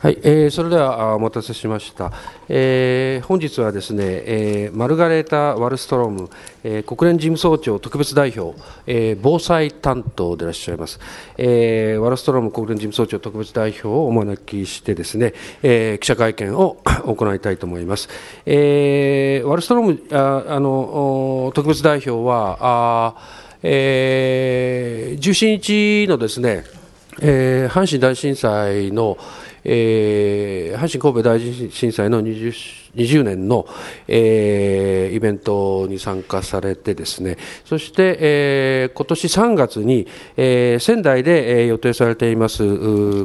はい、えー、それではお待たせしました、えー、本日はですね、えー、マルガレータ・ワルストローム、えー、国連事務総長特別代表、えー、防災担当でいらっしゃいます、えー、ワルストローム国連事務総長特別代表をお招きしてですね、えー、記者会見を 行いたいと思います、えー、ワルストロームああの特別代表はあ、えー、17日のですね、えー、阪神大震災の、えー、阪神・神戸大震災の 20, 20年の、えー、イベントに参加されてですねそして、えー、今年3月に、えー、仙台で、えー、予定されています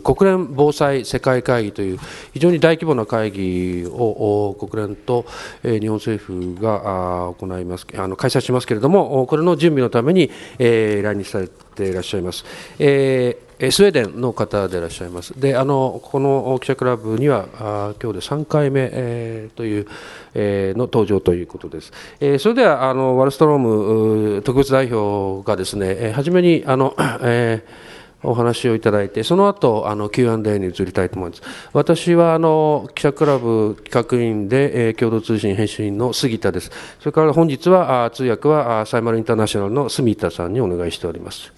国連防災世界会議という非常に大規模な会議を国連と、えー、日本政府があ行いますあの開催しますけれどもこれの準備のために、えー、来日されていらっしゃいます。えーえスウェーデンの方でいらっしゃいます。で、あの、この記者クラブには、あ今日で3回目、えー、という、えー、の登場ということです。えー、それでは、あの、ワルストローム特別代表がですね、えー、初めに、あの、えー、お話をいただいて、その後、あの、Q&A に移りたいと思います。私は、あの、記者クラブ企画員で、えー、共同通信編集員の杉田です。それから本日は、あ通訳は、サイマルインターナショナルの住田さんにお願いしております。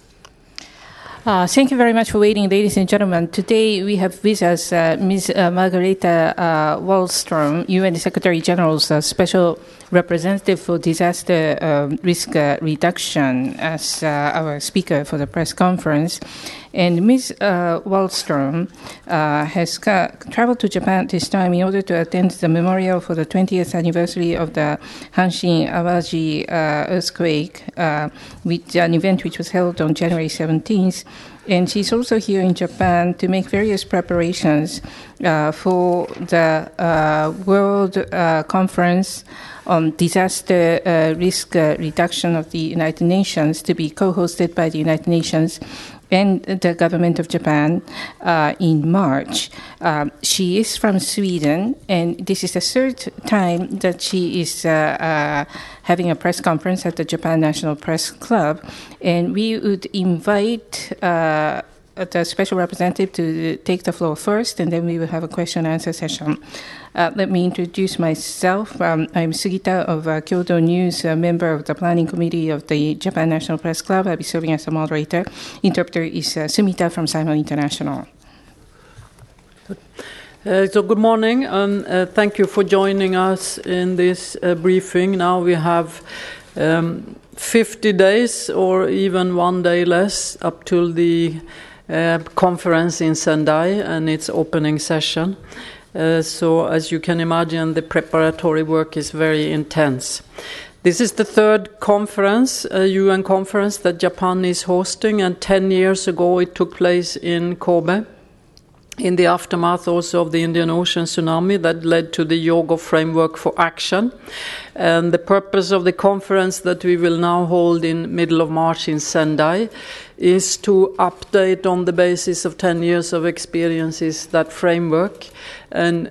Uh, thank you very much for waiting, ladies and gentlemen. Today we have with us uh, Ms. Margareta uh, uh Wallström, UN Secretary General's uh, special representative for disaster um, risk uh, reduction as uh, our speaker for the press conference. And Ms. Uh, Wallstrom uh, has ca- traveled to Japan this time in order to attend the memorial for the 20th anniversary of the Hanshin Awaji uh, earthquake, which, an event which was held on January 17th. And she's also here in Japan to make various preparations uh, for the uh, World uh, Conference on Disaster uh, Risk uh, Reduction of the United Nations to be co hosted by the United Nations and the government of Japan uh, in March. Um, she is from Sweden, and this is the third time that she is uh, uh, having a press conference at the Japan National Press Club. And we would invite uh, the special representative to take the floor first, and then we will have a question and answer session. Uh, let me introduce myself. Um, I'm Sugita of uh, Kyoto News, a member of the Planning Committee of the Japan National Press Club. I'll be serving as a moderator. Interpreter is uh, Sumita from Simon International. Uh, so good morning, and uh, thank you for joining us in this uh, briefing. Now we have um, 50 days, or even one day less, up till the uh, conference in Sendai and its opening session. Uh, so, as you can imagine, the preparatory work is very intense. This is the third conference, a UN conference, that Japan is hosting, and 10 years ago it took place in Kobe in the aftermath also of the Indian Ocean tsunami that led to the Yogo framework for action. And the purpose of the conference that we will now hold in middle of March in Sendai is to update on the basis of 10 years of experiences that framework and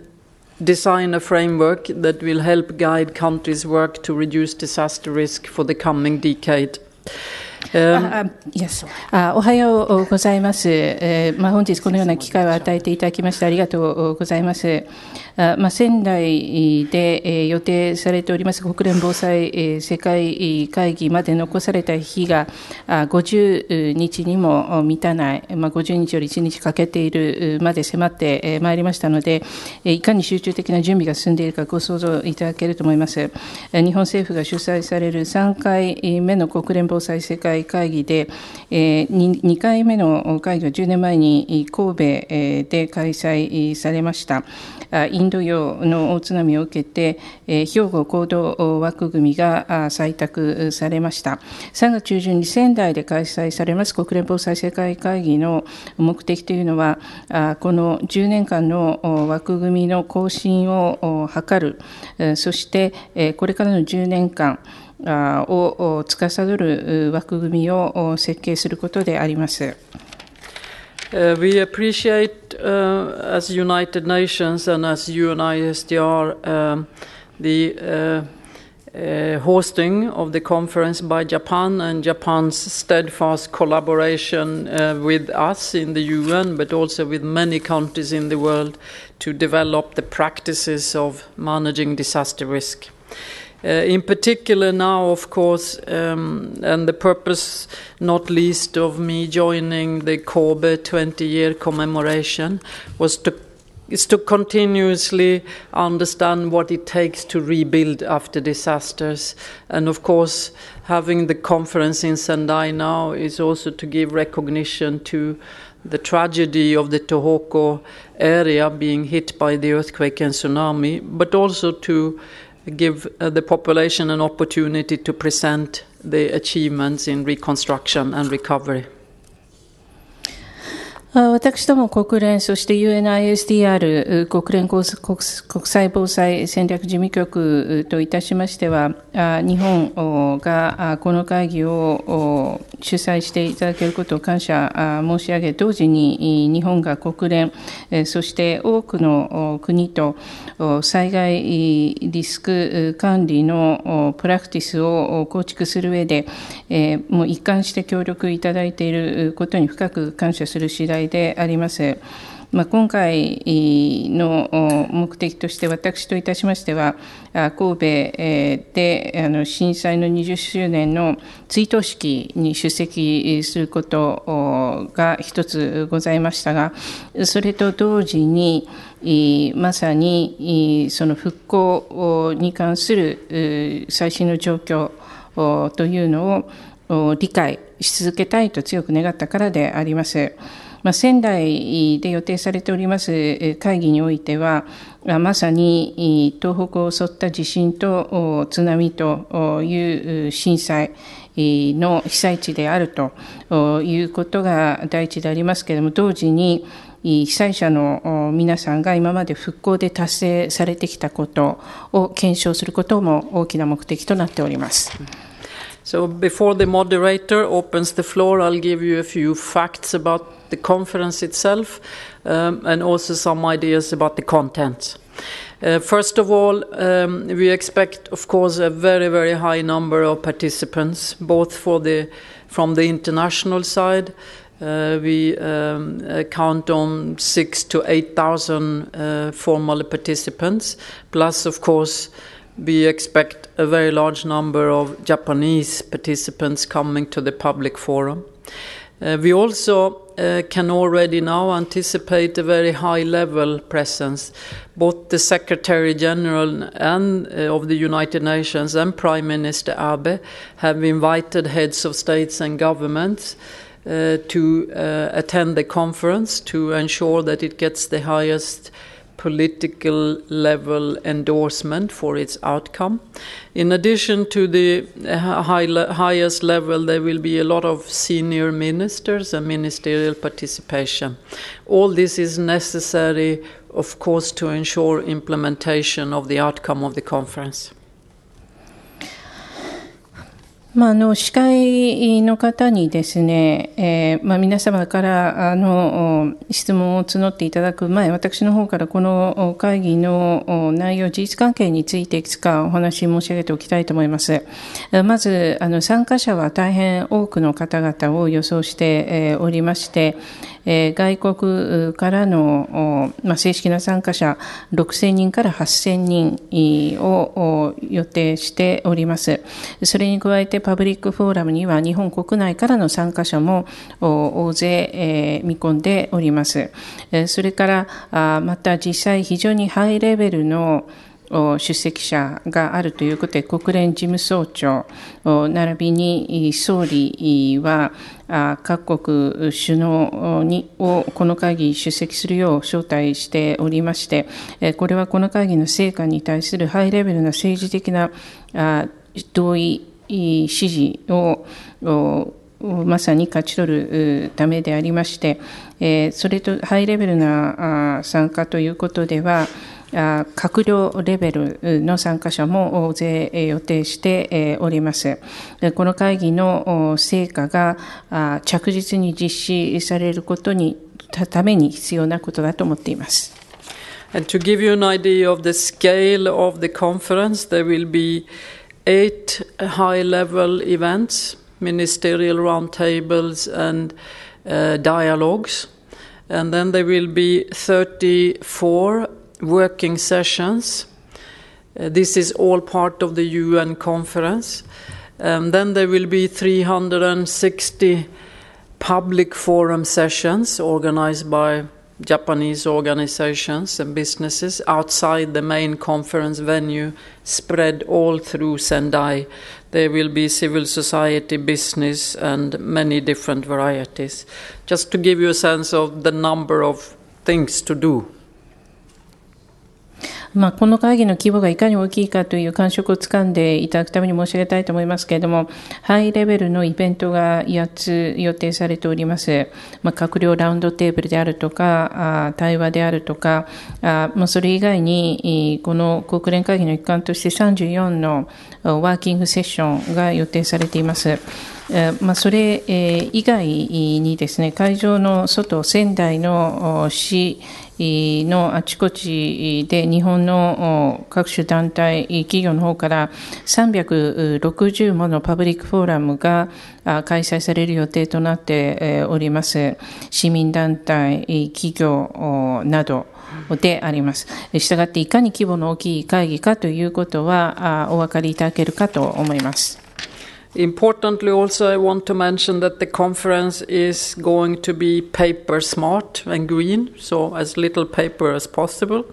design a framework that will help guide countries work to reduce disaster risk for the coming decade. あおはようございます、えまあ、本日このような機会を与えていただきましてありがとうございます、あまあ、仙台で、え予定されております国連防災、え世界会議まで残された日があ50日にも満たない、まあ、50日より1日かけているまで迫ってまいりましたのでいかに集中的な準備が進んでいるかご想像いただけると思います日本政府が主催される3回目の国連防災世界会会議で、え2回目の会議は10年前に神戸で開催されました。インド洋の大津波を受けて、兵庫行動枠組みが採択されました。3月中旬に仙台で開催されます国連防災世界会議の目的というのは、この10年間の枠組みの更新を図る、そしてこれからの10年間、を司る枠組みを設計することであります。Uh, we appreciate, uh, as United Nations and as UNISDR, um, the uh, uh, hosting of the conference by Japan and Japan's steadfast collaboration uh, with us in the UN, but also with many countries in the world to develop the practices of managing disaster risk. Uh, in particular, now, of course, um, and the purpose, not least, of me joining the Kobe 20 year commemoration was to is to continuously understand what it takes to rebuild after disasters. And of course, having the conference in Sendai now is also to give recognition to the tragedy of the Tohoku area being hit by the earthquake and tsunami, but also to give uh, the population an opportunity to present the achievements in reconstruction and recovery. 私ども国連、そして UNISDR、国連国際防災戦略事務局といたしましては、日本がこの会議を主催していただけることを感謝申し上げ、同時に日本が国連、そして多くの国と災害リスク管理のプラクティスを構築する上で、もう一貫して協力いただいていることに深く感謝する次第であります。まあ、今回の目的として、私といたしましては、神戸であの震災の20周年の追悼式に出席することが一つございましたが、それと同時に、まさにその復興に関する最新の状況というのを理解し続けたいと強く願ったからであります。まあ、仙台で予定されております会議においては、まさに東北を襲った地震と津波という震災の被災地であるということが第一でありますけれども、同時に被災者の皆さんが今まで復興で達成されてきたことを検証することも大きな目的となっております。So before the moderator opens the floor, I'll give you a few facts about the conference itself um, and also some ideas about the content. Uh, first of all, um, we expect, of course, a very, very high number of participants, both for the, from the international side. Uh, we um, uh, count on six to eight thousand uh, formal participants, plus, of course, we expect a very large number of Japanese participants coming to the public forum. Uh, we also Eh, can already now anticipate a very high level presence. Both the Secretary General and uh, of the United Nations and Prime Minister Abe have invited heads of states and governments uh, to uh, attend the conference to ensure that it gets the highest political level endorsement for its outcome. In addition to the uh, high le highest level, there will be a lot of senior ministers and ministerial participation. All this is necessary, of course, to ensure implementation of the outcome of the conference. まあ、あの司会の方にですね、えーまあ、皆様からあの質問を募っていただく前、私の方からこの会議の内容、事実関係についていくつかお話申し上げておきたいと思います。まず、あの参加者は大変多くの方々を予想しておりまして、えー、外国からの、まあ、正式な参加者6000人から8000人を予定しております。それに加えてパブリックフォーラムには日本国内からの参加者も大勢、えー、見込んでおります。それから、また実際非常にハイレベルの出席者があるということで、国連事務総長、並びに総理は、各国首脳にをこの会議出席するよう招待しておりまして、これはこの会議の成果に対するハイレベルな政治的な同意、支持をまさに勝ち取るためでありまして、それとハイレベルな参加ということでは、閣僚レベルの参加者も大勢予定しております。この会議の成果が着実に実施されることにために必要なことだと思っています。And to give you an idea of the scale of the conference, there will be eight high level events, ministerial roundtables, and uh, dialogues. And then there will be 34 working sessions. Uh, this is all part of the UN conference. And um, then there will be 360 public forum sessions organized by Japanese organizations and businesses outside the main conference venue, spread all through Sendai. There will be civil society, business, and many different varieties. Just to give you a sense of the number of things to do. まあ、この会議の規模がいかに大きいかという感触をつかんでいただくために申し上げたいと思いますけれども、ハイレベルのイベントが8つ予定されております。まあ、閣僚ラウンドテーブルであるとか、あ対話であるとか、あまあ、それ以外に、この国連会議の一環として34のワーキングセッションが予定されています。まあ、それ以外にですね、会場の外、仙台の市、のあちこちで日本の各種団体、企業の方から360ものパブリックフォーラムが開催される予定となっております。市民団体、企業など、であります。したがっていかに規模の大きい会議かということはお分かりいただけるかと思います。Importantly, also, I want to mention that the conference is going to be paper smart and green, so as little paper as possible.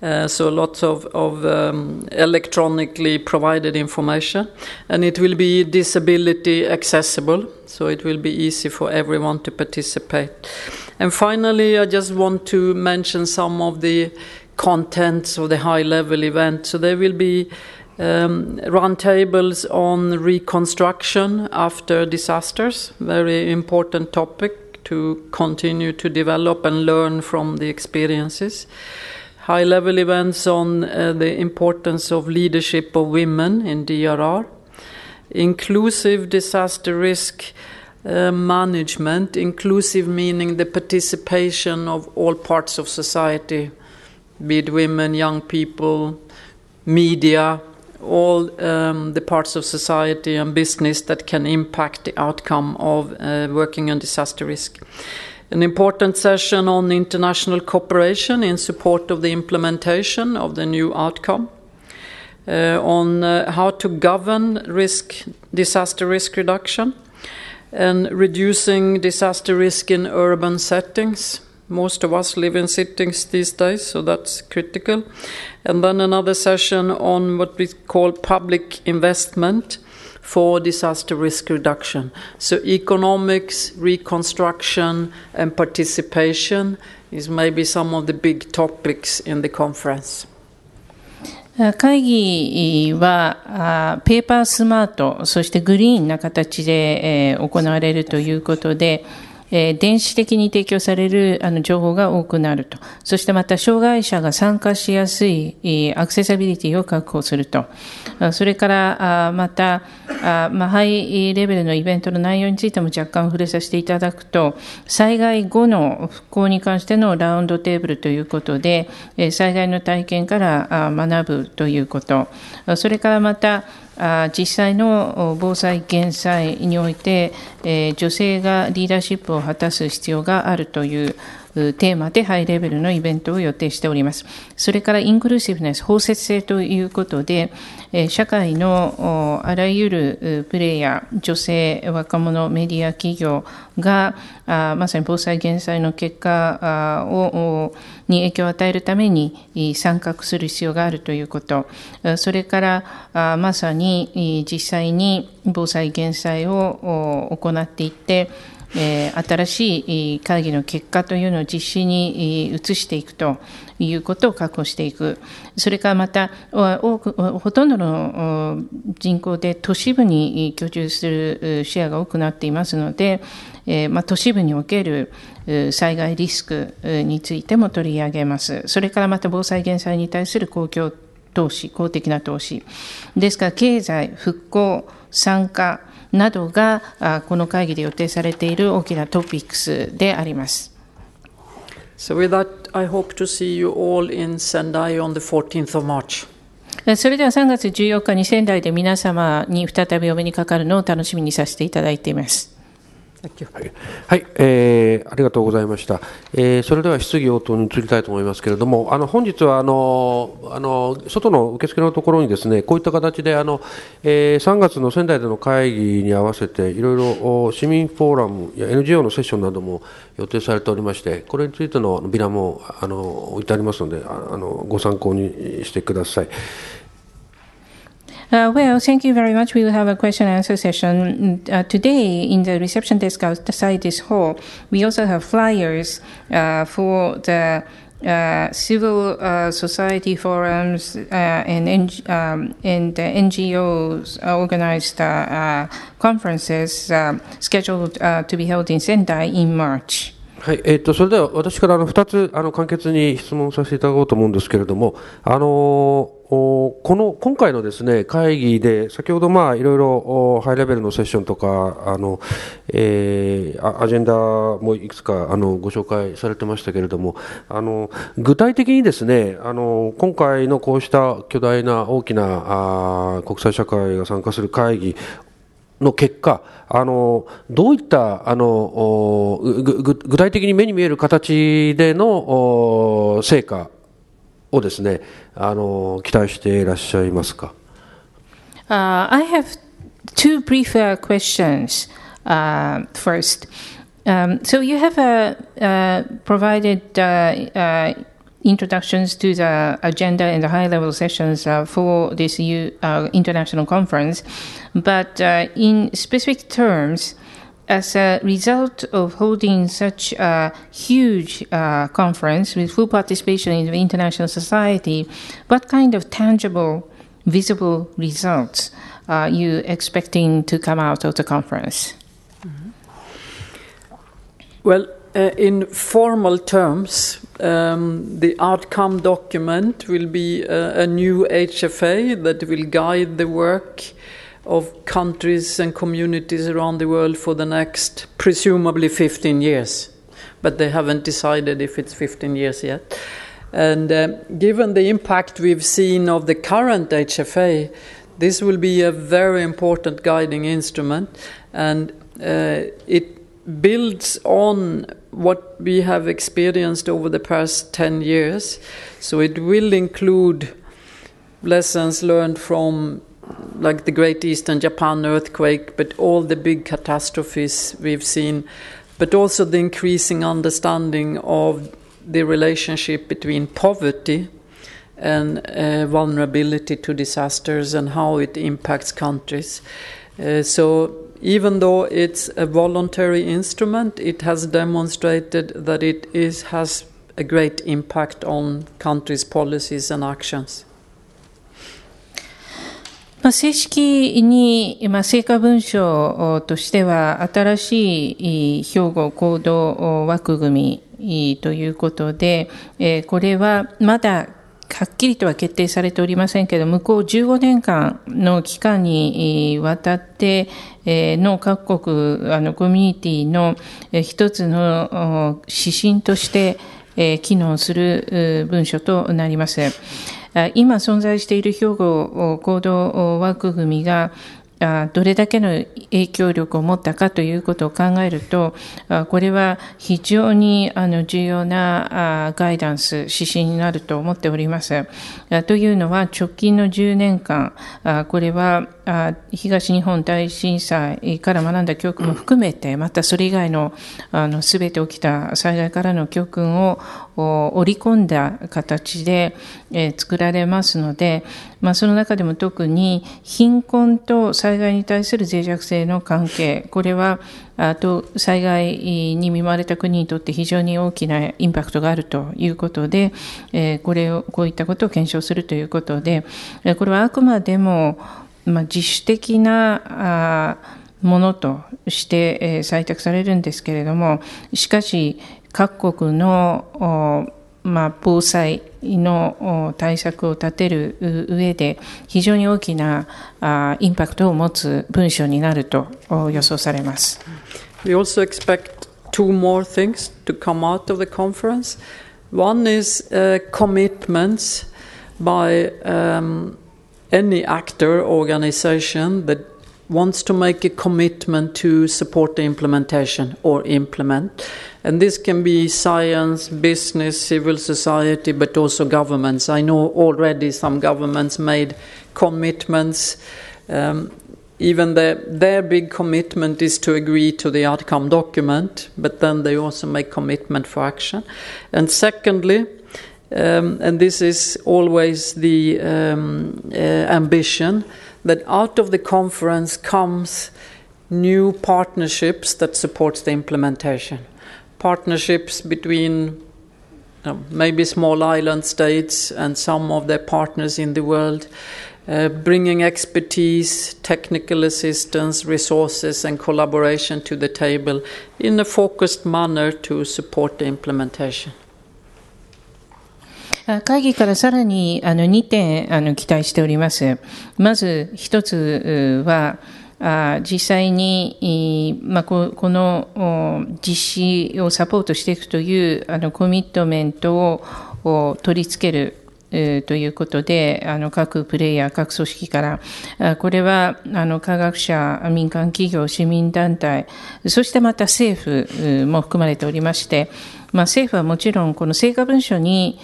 Uh, so lots of, of um, electronically provided information and it will be disability accessible so it will be easy for everyone to participate and finally i just want to mention some of the contents of the high level event so there will be um, roundtables on reconstruction after disasters, very important topic to continue to develop and learn from the experiences. High level events on uh, the importance of leadership of women in DRR, inclusive disaster risk. Uh, management, inclusive meaning the participation of all parts of society, be it women, young people, media, all um, the parts of society and business that can impact the outcome of uh, working on disaster risk. An important session on international cooperation in support of the implementation of the new outcome. Uh, on uh, how to govern risk, disaster risk reduction and reducing disaster risk in urban settings most of us live in sittings these days, so that's critical. And then another session on what we call public investment for disaster risk reduction. So, economics, reconstruction, and participation is maybe some of the big topics in the conference. Uh, 会議はペーパースマートそしてグリーンな形で行われるということでえー、電子的に提供されるあの情報が多くなると。そしてまた、障害者が参加しやすいアクセサビリティを確保すると。それから、また、あまあ、ハイレベルのイベントの内容についても若干触れさせていただくと、災害後の復興に関してのラウンドテーブルということで、災害の体験から学ぶということ、それからまた、実際の防災・減災において、女性がリーダーシップを果たす必要があるというテーマでハイレベルのイベントを予定しております。それからインクルーシブネス、包摂性ということで、社会のあらゆるプレイヤー、女性、若者、メディア、企業が、まさに防災・減災の結果をに影響を与えるために参画する必要があるということ、それからまさに実際に防災・減災を行っていって、え新しい会議の結果というのを実施に移していくということを確保していく、それからまた、多くほとんどの人口で都市部に居住するシェアが多くなっていますので、えまあ、都市部における災害リスクについても取り上げます。それからまた防災・減災に対する公共投資、公的な投資。ですから、経済、復興、参加、などがこの会議で予定されている大きなトピックスであります。それでは3月14日に仙台で皆様に再びお目にかかるのを楽しみにさせていただいています。はい、はい、えー、ありがとうございました、えー、それでは質疑応答に移りたいと思いますけれども、あの本日はあのあの外の受付のところに、ですねこういった形であの、えー、3月の仙台での会議に合わせて、いろいろ市民フォーラムや NGO のセッションなども予定されておりまして、これについてのビラもあの置いてありますのであの、ご参考にしてください。Uh, well, thank you very much. We will have a question and answer session mm, uh, today in the reception desk outside this hall. We also have flyers uh, for the uh, civil uh, society forums uh, and, um, and NGOs organized conferences scheduled to be held in Sendai in March. はい、えーと、それでは私からあの2つあの簡潔に質問させていただこうと思うんですけれども、あのー、この今回のです、ね、会議で、先ほど、まあ、いろいろハイレベルのセッションとか、あのえー、アジェンダもいくつかあのご紹介されてましたけれども、あの具体的にですね、ねあの今回のこうした巨大な大きなあ国際社会が参加する会議の結果、あのどういったあの具体的に目に見える形での成果をですねあの期待していらっしゃいますか。Uh, I have two brief uh, questions uh, first. Um, so you have uh, uh, provided uh, uh, introductions to the agenda and the high level sessions uh, for this U, uh, international conference. But uh, in specific terms, as a result of holding such a huge uh, conference with full participation in the international society, what kind of tangible, visible results are uh, you expecting to come out of the conference? Mm-hmm. Well, uh, in formal terms, um, the outcome document will be a, uh, a new HFA that will guide the work of countries and communities around the world for the next presumably 15 years. But they haven't decided if it's 15 years yet. And uh, given the impact we've seen of the current HFA, this will be a very important guiding instrument and uh, it builds on what we have experienced over the past 10 years. So it will include lessons learned from like the Great Eastern Japan earthquake, but all the big catastrophes we've seen, but also the increasing understanding of the relationship between poverty and uh, vulnerability to disasters and how it impacts countries. Uh, so even though it's a voluntary instrument, it has demonstrated that it is, has a great impact on countries' policies and actions. まあ、正式に、まあ、成果文書としては、新しい兵庫行動枠組みということで、これはまだはっきりとは決定されておりませんけど、向こう15年間の期間にわたって、の各国、あの、コミュニティの一つの指針として、機能する文書となります。今存在している兵庫行動枠組みがあどれだけの影響力を持ったかということを考えると、あこれは非常にあの重要なあガイダンス、指針になると思っております。あというのは、直近の10年間、あこれは東日本大震災から学んだ教訓も含めて、またそれ以外のすべて起きた災害からの教訓を織り込んだ形で、え作られますので、まあ、その中でも特に貧困と災害に対する脆弱性の関係、これはあと災害に見舞われた国にとって非常に大きなインパクトがあるということで、えこれをこういったことを検証するということで、これはあくまでもまあ、自主的なあものとして、えー、採択されるんですけれどもしかし各国のお、まあ、防災のお対策を立てる上で非常に大きなあインパクトを持つ文書になると予想されます。We also expect two more things to come out of the conference. One is、u c o m m i t m e n t by、um, any actor organization that wants to make a commitment to support the implementation or implement. And this can be science, business, civil society, but also governments. I know already some governments made commitments. Um, even the, their big commitment is to agree to the outcome document, but then they also make commitment for action. And secondly, um, and this is always the um, uh, ambition that out of the conference comes new partnerships that support the implementation. Partnerships between maybe small island states and some of their partners in the world, uh, bringing expertise, technical assistance, resources, and collaboration to the table in a focused manner to support the implementation. 会議からさらにあの2点あの期待しております。まず1つは、実際に、まあ、この実施をサポートしていくというあのコミットメントを取り付けるということで、あの各プレイヤー、各組織から、これはあの科学者、民間企業、市民団体、そしてまた政府も含まれておりまして、まあ、政府はもちろんこの成果文書に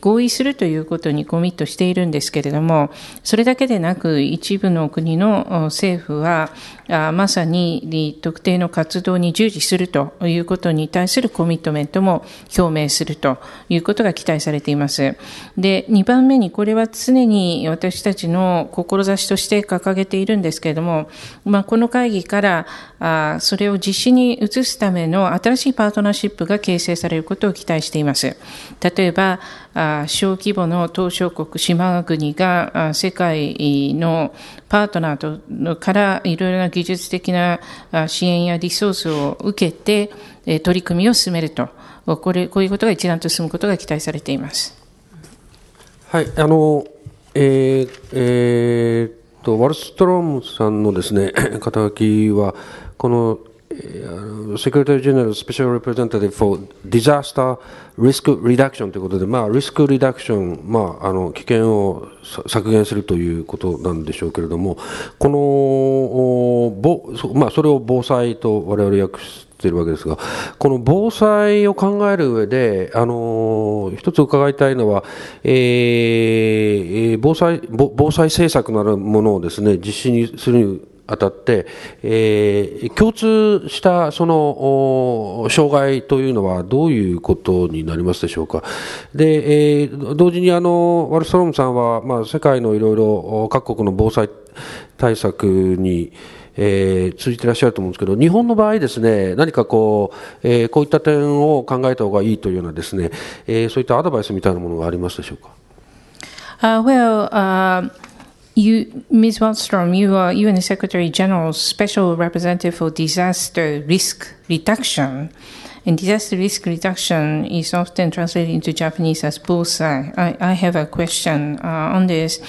合意するということにコミットしているんですけれども、それだけでなく、一部の国の政府は、まさに特定の活動に従事するということに対するコミットメントも表明するということが期待されています。で、2番目に、これは常に私たちの志として掲げているんですけれども、まあ、この会議からあそれを実施に移すための新しいパートナーシップが形成されることを期待しています。例えば、小規模の島しょ国、島国が世界のパートナーとからいろいろな技術的な支援やリソースを受けて取り組みを進めると、これこういうことが一段と進むことが期待されています。はい、あの、えー、えー、と、ワルストロームさんのですね、肩書きは、このセク c r e t a r y g e n e r ル l Special r e p r e s e n ー、a t i ス e for d i s ということで、まあ、リスクリダクション、まあ、あの危険を削減するということなんでしょうけれども、この、ぼまあ、それを防災と我々訳しているわけですが、この防災を考える上で、あの一つ伺いたいのは、えー、防災防災政策なるものをです、ね、実施にするあたって、えー、共通したその障害というのはどういうことになりますでしょうか、でえー、同時にあのワルストロームさんは、まあ、世界のいろいろ各国の防災対策に、えー、通じてらっしゃると思うんですけど、日本の場合ですね、何かこう、えー、こういった点を考えた方がいいというようなですね、えー、そういったアドバイスみたいなものがありますでしょうか。Uh, well, uh... You, Ms. Wallstrom, you are UN Secretary General's Special Representative for Disaster Risk Reduction. And disaster risk reduction is often translated into Japanese as bullseye. I, I have a question uh, on this.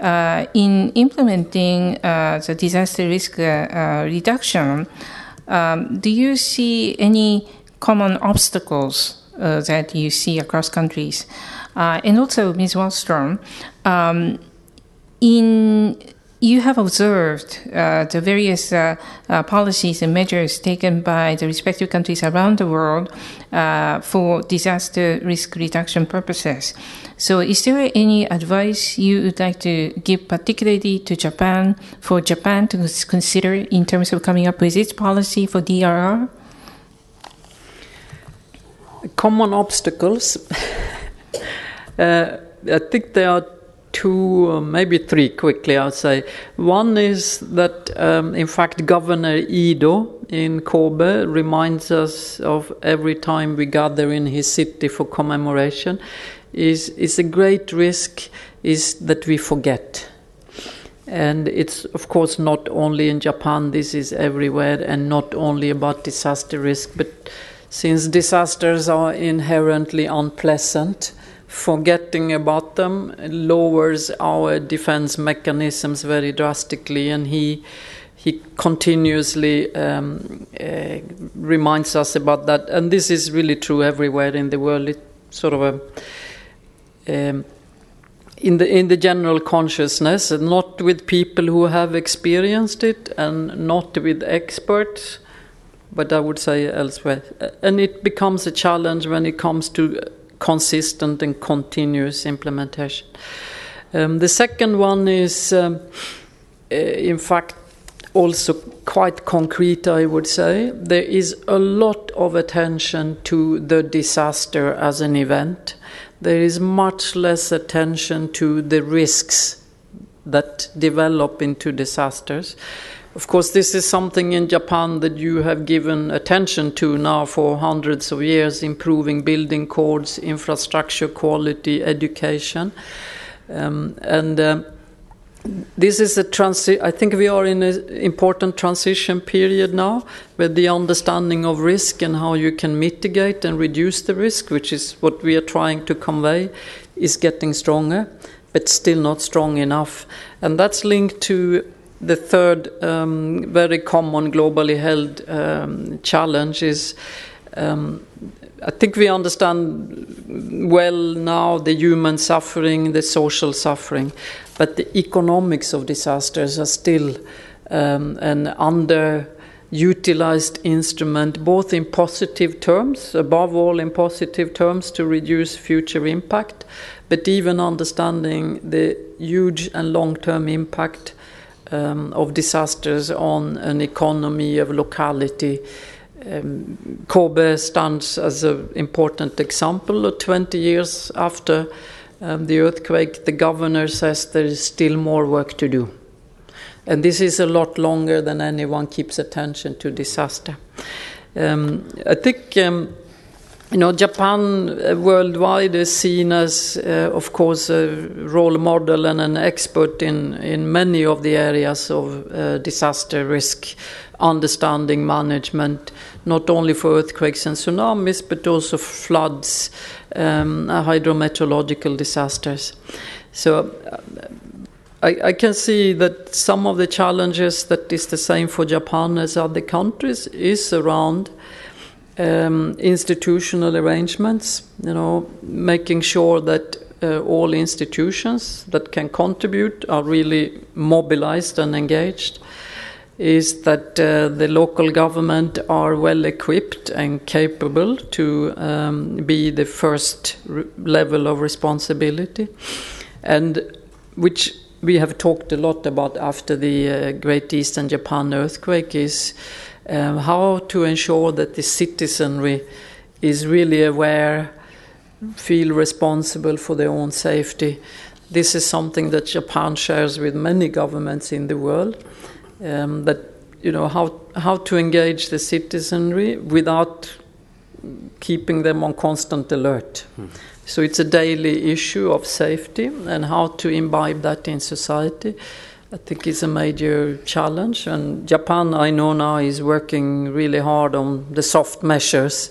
Uh, in implementing uh, the disaster risk uh, uh, reduction, um, do you see any common obstacles uh, that you see across countries? and also, Ms. Wallstrom, um, in you have observed uh, the various uh, uh, policies and measures taken by the respective countries around the world uh, for disaster risk reduction purposes. So, is there any advice you would like to give, particularly to Japan, for Japan to consider in terms of coming up with its policy for DRR? Common obstacles. Uh, I think there are two or uh, maybe three quickly, I'll say. One is that, um, in fact, Governor Ido in Kobe reminds us of every time we gather in his city for commemoration, is, is a great risk is that we forget. And it's, of course, not only in Japan, this is everywhere, and not only about disaster risk, but since disasters are inherently unpleasant, forgetting about them lowers our defense mechanisms very drastically, and he he continuously um, uh, reminds us about that. And this is really true everywhere in the world. It's sort of a um, in the in the general consciousness, and not with people who have experienced it, and not with experts, but I would say elsewhere. And it becomes a challenge when it comes to consistent and continuous implementation. Um, the second one is, um, eh, in fact, also quite concrete, I would say. There is a lot of attention to the disaster as an event. There is much less attention to the risks that develop into disasters. Of course, this is something in Japan that you have given attention to now for hundreds of years, improving building codes, infrastructure quality, education. Um, and um, this is a transition. I think we are in an important transition period now with the understanding of risk and how you can mitigate and reduce the risk, which is what we are trying to convey, is getting stronger, but still not strong enough. And that's linked to the third um, very common globally held um, challenge is um, I think we understand well now the human suffering, the social suffering, but the economics of disasters are still um, an underutilized instrument, both in positive terms, above all in positive terms, to reduce future impact, but even understanding the huge and long term impact um, of disasters on an economy of locality. Um, Kobe stands as an important example. 20 years after um, the earthquake, the governor says there is still more work to do. And this is a lot longer than anyone keeps attention to disaster. Um, I think um, you know, Japan uh, worldwide is seen as, uh, of course, a role model and an expert in, in many of the areas of uh, disaster risk understanding management, not only for earthquakes and tsunamis, but also floods, um, uh, hydrometeorological disasters. So uh, I, I, can see that some of the challenges that is the same for Japan as other countries is around um, institutional arrangements, you know, making sure that uh, all institutions that can contribute are really mobilized and engaged, is that uh, the local government are well equipped and capable to um, be the first re- level of responsibility, and which we have talked a lot about after the uh, Great Eastern Japan earthquake is um, how to ensure that the citizenry is really aware, feel responsible for their own safety. This is something that Japan shares with many governments in the world. Um, that you know how how to engage the citizenry without keeping them on constant alert. Hmm. So it's a daily issue of safety and how to imbibe that in society. I think it's a major challenge, and Japan, I know now, is working really hard on the soft measures.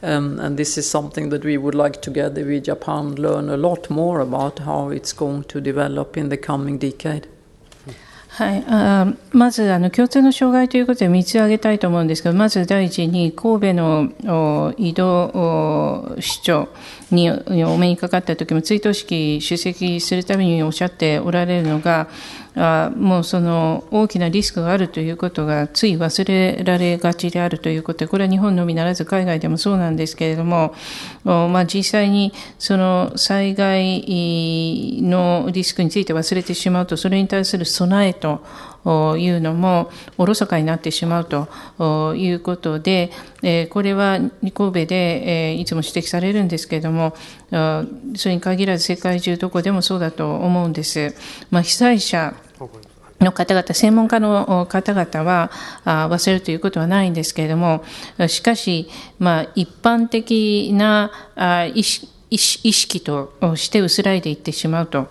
Um, and this is something that we would like, together with Japan, learn a lot more about how it's going to develop in the coming decade. はい、あまずあの共通の障害ということで3つ挙げたいと思うんですけどまず第一に神戸の移動市長にお目にかかった時も追悼式出席するためにおっしゃっておられるのがあもうその大きなリスクがあるということがつい忘れられがちであるということでこれは日本のみならず海外でもそうなんですけれども、まあ、実際にその災害のリスクについて忘れてしまうとそれに対する備えというのもおろそかになってしまうということで、これは神戸でいつも指摘されるんですけれども、それに限らず世界中どこでもそうだと思うんです。まあ、被災者の方々、専門家の方々は忘れるということはないんですけれども、しかし、まあ、一般的な意識意識として薄らいでいってしまうと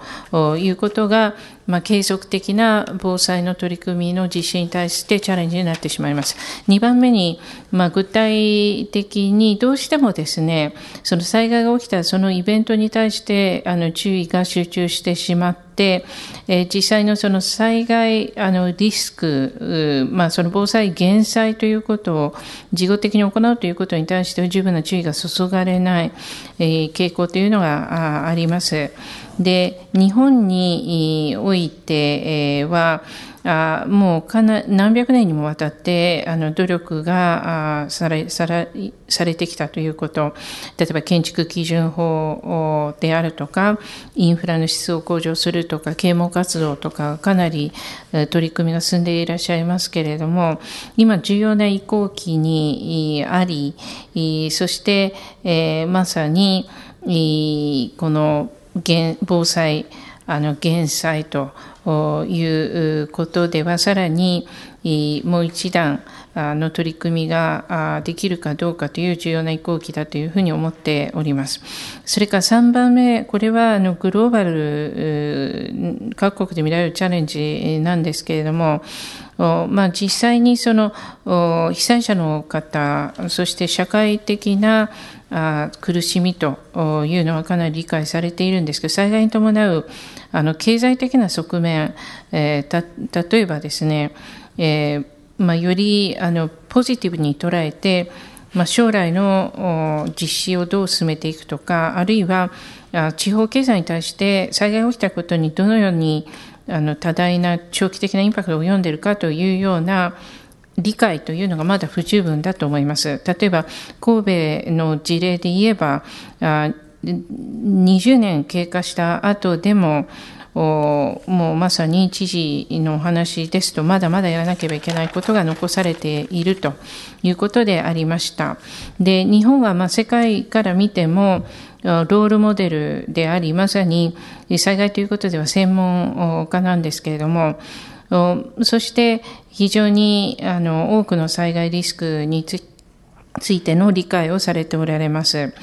いうことがまあ、継続的な防災の取り組みの実施に対してチャレンジになってしまいます。2番目に、まあ、具体的にどうしてもですね、その災害が起きたそのイベントに対してあの注意が集中してしまって、実際のその災害あのリスク、まあ、その防災減災ということを事後的に行うということに対して十分な注意が注がれない、傾向というのがあります。で日本においてはあもうかな何百年にもわたってあの努力があされさらされてきたということ例えば建築基準法であるとかインフラの質を向上するとか啓蒙活動とかかなり取り組みが進んでいらっしゃいますけれども今重要な移行期にありそして、えー、まさにこの防災、あの減災ということでは、さらにもう一段の取り組みができるかどうかという重要な移行期だというふうに思っております。それから3番目、これはあのグローバル、各国で見られるチャレンジなんですけれども、まあ、実際にその被災者の方そして社会的な苦しみというのはかなり理解されているんですけど災害に伴うあの経済的な側面、えー、例えばですね、えーまあ、よりあのポジティブに捉えて、まあ、将来の実施をどう進めていくとかあるいは地方経済に対して災害が起きたことにどのようにあの多大な長期的なインパクトを読んでいるかというような理解というのがまだ不十分だと思います。例えば神戸の事例で言えばあ20年経過した後でももうまさに知事のお話ですとまだまだやらなければいけないことが残されているということでありました。で日本はま世界から見てもロールモデルであり、まさに災害ということでは専門家なんですけれども、そして非常にあの多くの災害リスクについての理解をされておられます。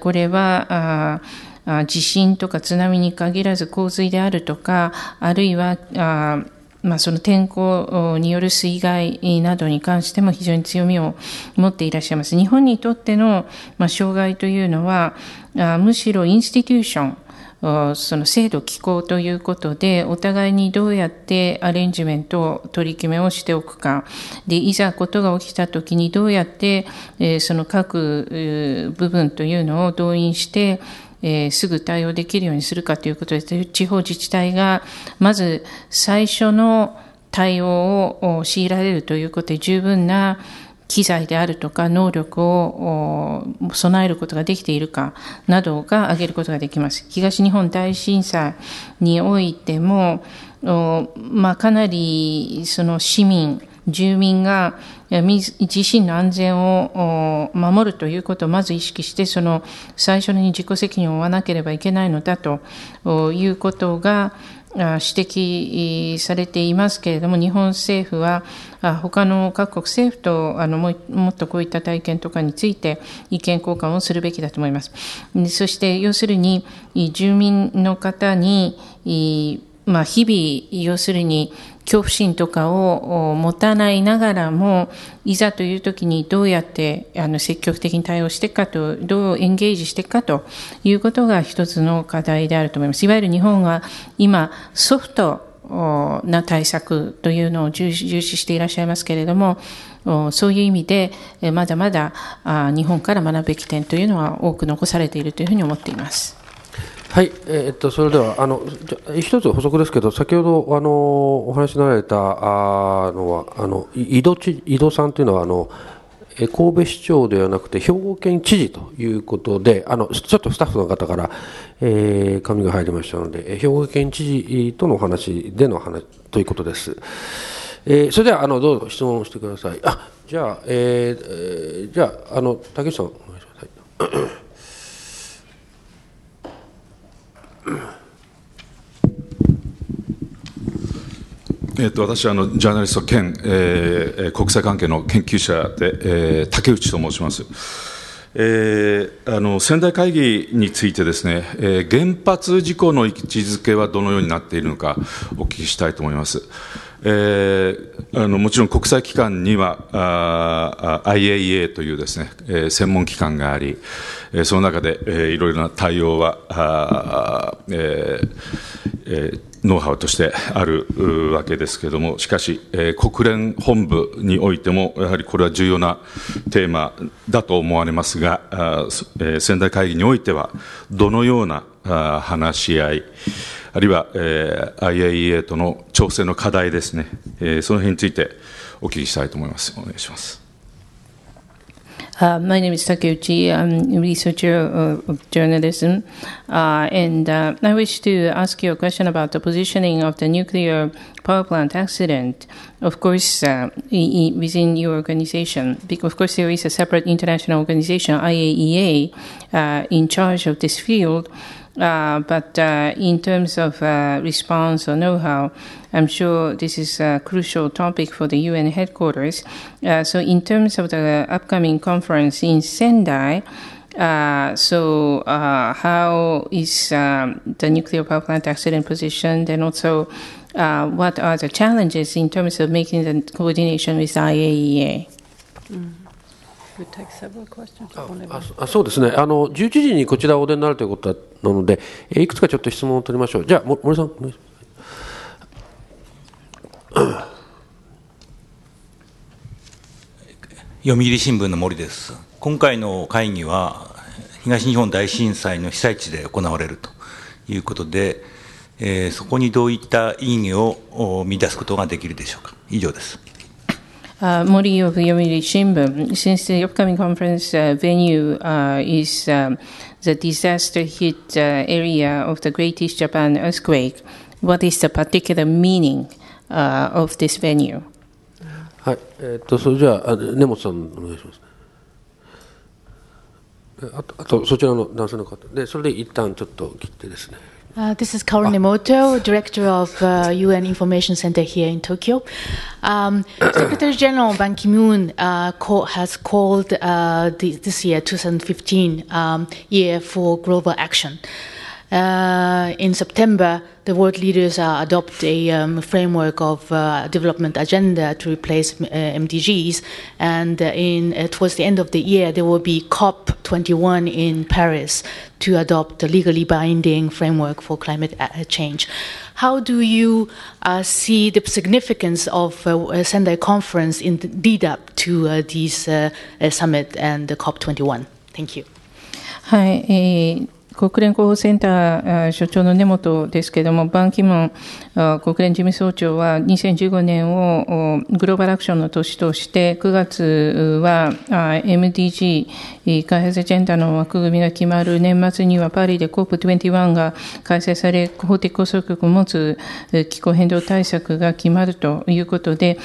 これは地震とか津波に限らず洪水であるとか、あるいはまあ、その天候による水害などに関しても非常に強みを持っていらっしゃいます。日本にとっての、まあ、障害というのは、あむしろインスティテューション、その制度機構ということで、お互いにどうやってアレンジメント、取り決めをしておくか、で、いざことが起きたときにどうやって、その各部分というのを動員して、えー、すぐ対応できるようにするかということで、地方自治体がまず最初の対応を強いられるということで、十分な機材であるとか能力を備えることができているかなどが挙げることができます。東日本大震災においても、まあ、かなりその市民住民が自身の安全を守るということをまず意識して、その最初に自己責任を負わなければいけないのだということが指摘されていますけれども、日本政府は他の各国政府とあのもっとこういった体験とかについて意見交換をするべきだと思います。そして要するに住民の方にまあ、日々、要するに恐怖心とかを持たないながらも、いざという時にどうやってあの積極的に対応していくかと、どうエンゲージしていくかということが一つの課題であると思います。いわゆる日本は今ソフトな対策というのを重視していらっしゃいますけれども、そういう意味で、まだまだ日本から学ぶべき点というのは多く残されているというふうに思っています。はい、えー、っとそれではあのじゃ一つ補足ですけど、先ほどあのお話になられたあのはあの井戸ち井戸さんというのはあの。神戸市長ではなくて兵庫県知事ということであのちょっとスタッフの方から、えー、紙が入りましたので兵庫県知事とのお話での話ということです。えー、それではあのどうぞ質問してください。あじゃあ、えー、じゃああの竹内さんお願いします。はいえっと、私はあのジャーナリスト兼、えー、国際関係の研究者で、えー、竹内と申します。えー、あの仙台会議についてですね、えー、原発事故の位置づけはどのようになっているのかお聞きしたいと思います。えー、あのもちろん国際機関にはあ IAEA というですね、えー、専門機関があり、えー、その中で、えー、いろいろな対応はあ、えーえー、ノウハウとしてあるわけですけれどもしかし、えー、国連本部においてもやはりこれは重要なテーマだと思われますが、あえー、仙台会議においてはどのようなあ話し合いあるいは、えー、IAEA との調整の課題ですね、えー、その辺についてお聞きしたいと思います。お願いします。Uh, my name is Takeuchi. I'm a researcher of, of journalism. Uh, and uh, I wish to ask you a question about the positioning of the nuclear power plant accident, of course, uh, within your organization. Because, of course, there is a separate international organization, IAEA, in charge of this field. Uh, but uh, in terms of uh, response or know-how, I'm sure this is a crucial topic for the UN headquarters. Uh, so in terms of the upcoming conference in Sendai, uh, so uh, how is um, the nuclear power plant accident positioned, and also what are the challenges in terms of making the coordination with IAEA? Mm-hmm. あそうですねあの、11時にこちらお出になるということなので、いくつかちょっと質問を取りましょう、じゃあ、森さん、読売新聞の森です。今回の会議は、東日本大震災の被災地で行われるということで、えー、そこにどういった意義を見出すことができるでしょうか。以上です。Uh, Mori of Yomiuri Shimbun. Since the upcoming conference uh, venue uh, is um, the disaster hit uh, area of the Great East Japan earthquake, what is the particular meaning uh, of this venue? はい、えっ、ー、とそれじゃあ根本さんお願いします。あとあとそちらの男性の方でそれで一旦ちょっと切ってですね。uh, this is Kaoru Nemoto, Director of uh, UN Information Center here in Tokyo. Um, Secretary General Ban Ki moon uh, call, has called uh, the, this year, 2015, um, year for global action. Uh, in September, the world leaders uh, adopt a um, framework of uh, development agenda to replace uh, MDGs, and uh, in towards the end of the year, there will be COP21 in Paris to adopt a legally binding framework for climate change. How do you see the significance of uh, Sendai Conference in up to this summit and the COP21? Thank you. はい、えー国連広報センター所長の根本ですけれども、バン・キムン国連事務総長は2015年をグローバルアクションの年として、9月は MDG、開発ジェンダーの枠組みが決まる年末にはパリで COP21 が開催され、法的拘束力を持つ気候変動対策が決まるということで、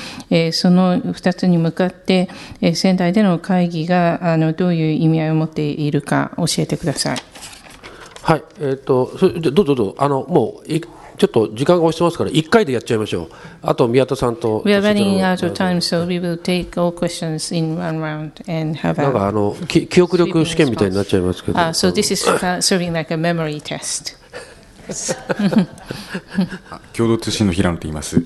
その2つに向かって、仙台での会議がどういう意味合いを持っているか教えてください。はい、えっ、ー、と、どうぞどうぞ、あの、もう、ちょっと時間が押してますから、一回でやっちゃいましょう。あと宮田さんと。We are running out of time, so we will take all questions in one round and have a. なんかあの、き記憶力試験みたいになっちゃいますけど。Uh, so this is serving like a memory test. 共同通信の平野と言います。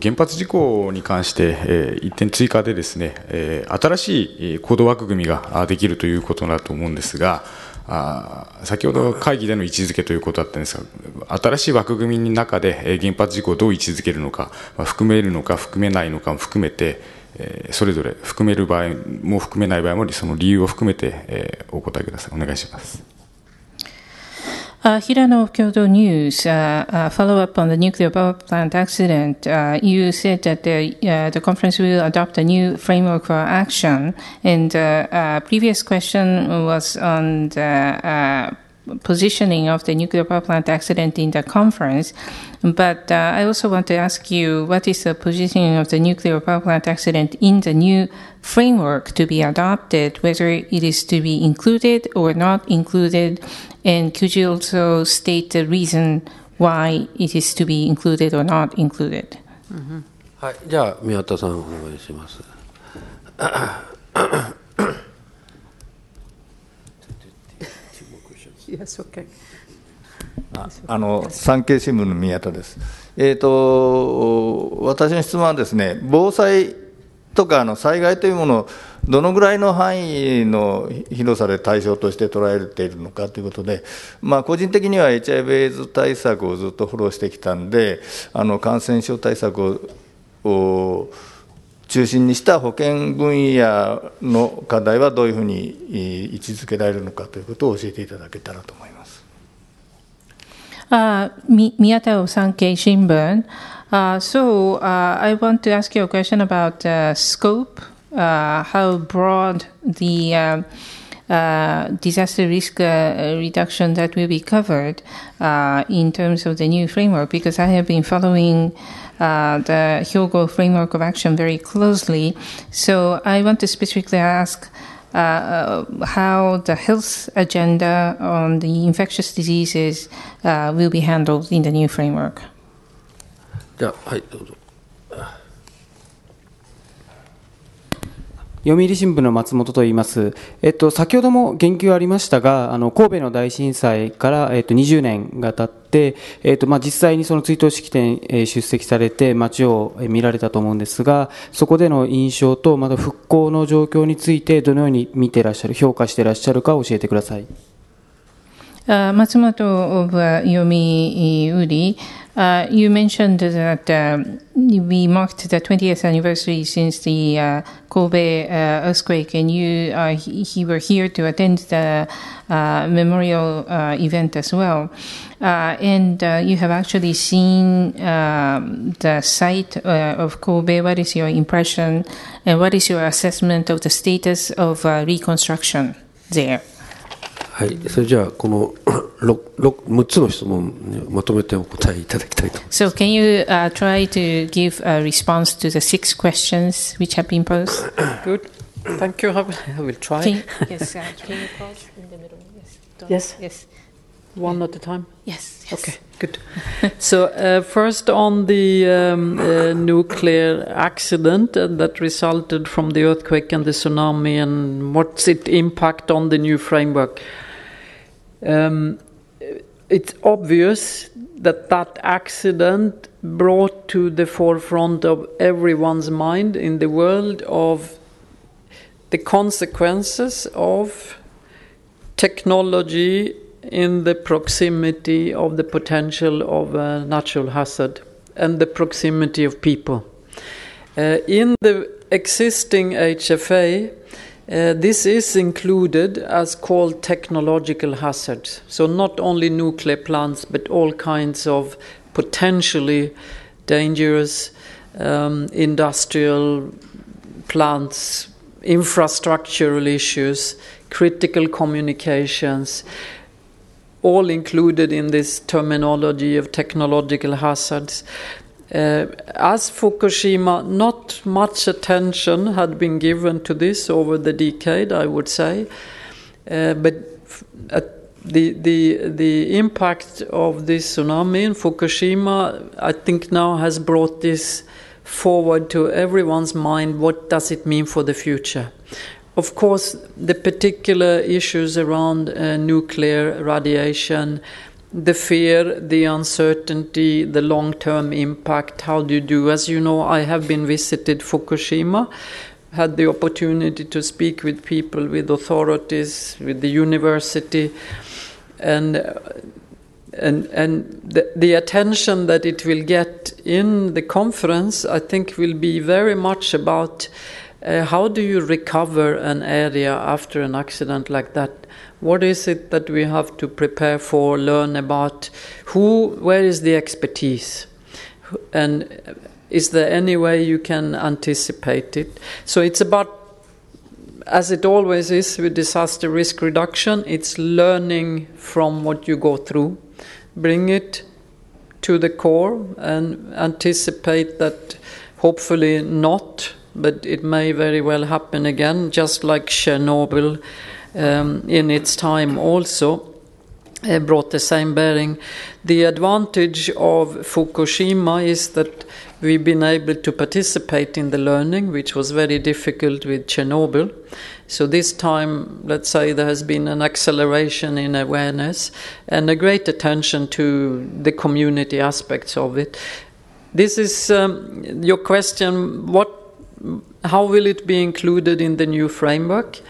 原発事故に関して、え点追加でですね、え新しい行動枠組みができるということだと思うんですが、あ先ほど会議での位置づけということだったんですが、新しい枠組みの中で原発事故をどう位置づけるのか、含めるのか、含めないのかも含めて、それぞれ含める場合も含めない場合も、その理由を含めてお答えください。お願いします。Uh, Hirano of Kyoto News, uh, uh, follow up on the nuclear power plant accident. you uh, said that the, uh, the conference will adopt a new framework for action. And the uh, previous question was on the positioning of the nuclear power plant accident in the conference. But uh, I also want to ask you what is the positioning of the nuclear power plant accident in the new framework to be adopted, whether it is to be included or not included, and could you also state the reason why it is to be included or not included? Mm-hmm. はい、じゃあ宮田さんお願いします。Yes, okay. ああの産経新聞の宮田です、えーと、私の質問はですね防災とかの災害というものをどのぐらいの範囲の広さで対象として捉えているのかということで、まあ、個人的には HIV/AIDS 対策をずっとフォローしてきたんであの感染症対策を中心にした保険分野の課題はどういうふうに位置づけられるのかということを教えていただけたらと思います。あ宮田お産経新聞 Uh, so, uh, I want to ask you a question about uh, scope, uh, how broad the Uh, disaster risk uh, reduction that will be covered uh, in terms of the new framework because I have been following uh, the Hyogo framework of action very closely. So I want to specifically ask uh, how the health agenda on the infectious diseases will be handled in the new framework. Yeah, I, 読売新聞の松本と言います、えっと、先ほども言及ありましたが、あの神戸の大震災から、えっと、20年が経って、えっとまあ、実際にその追悼式典、え出席されて、街を見られたと思うんですが、そこでの印象と、また復興の状況について、どのように見てらっしゃる、評価してらっしゃるか教えてください。あ松本は読売 Uh, you mentioned that uh, we marked the 20th anniversary since the uh, Kobe uh, earthquake, and you uh, he, he, were here to attend the uh, memorial event as well. and you have actually seen um, the site of Kobe. What is your impression, and what is your assessment of the status of reconstruction there? So can you、uh, try to give a response to the six questions which have been posed? Good. Thank you. I will try. Can, yes, uh, can you pause in the middle? Yes. Don't, yes. yes. One at a time? Yes. yes. Okay, good. so, uh, first on the um, uh, nuclear accident uh, that resulted from the earthquake and the tsunami, and what's its impact on the new framework? Um, it's obvious that that accident brought to the forefront of everyone's mind in the world of the consequences of technology in the proximity of the potential of a natural hazard and the proximity of people. Uh, in the existing HFA, uh, this is included as called technological hazards. So, not only nuclear plants, but all kinds of potentially dangerous um, industrial plants, infrastructural issues, critical communications, all included in this terminology of technological hazards. Uh, as Fukushima, not much attention had been given to this over the decade, I would say. Uh, but uh, the, the, the impact of this tsunami in Fukushima, I think, now has brought this forward to everyone's mind. What does it mean for the future? Of course, the particular issues around uh, nuclear radiation the fear, the uncertainty, the long term impact. How do you do? As you know, I have been visited Fukushima, had the opportunity to speak with people, with authorities, with the university, and and and the, the attention that it will get in the conference, I think, will be very much about. Uh, how do you recover an area after an accident like that? What is it that we have to prepare for, learn about? Who, where is the expertise? And is there any way you can anticipate it? So it's about, as it always is with disaster risk reduction, it's learning from what you go through, bring it to the core, and anticipate that hopefully not, but it may very well happen again, just like Chernobyl um, in its time also uh, brought the same bearing. The advantage of Fukushima is that we've been able to participate in the learning, which was very difficult with Chernobyl. So, this time, let's say there has been an acceleration in awareness and a great attention to the community aspects of it. This is um, your question what, how will it be included in the new framework?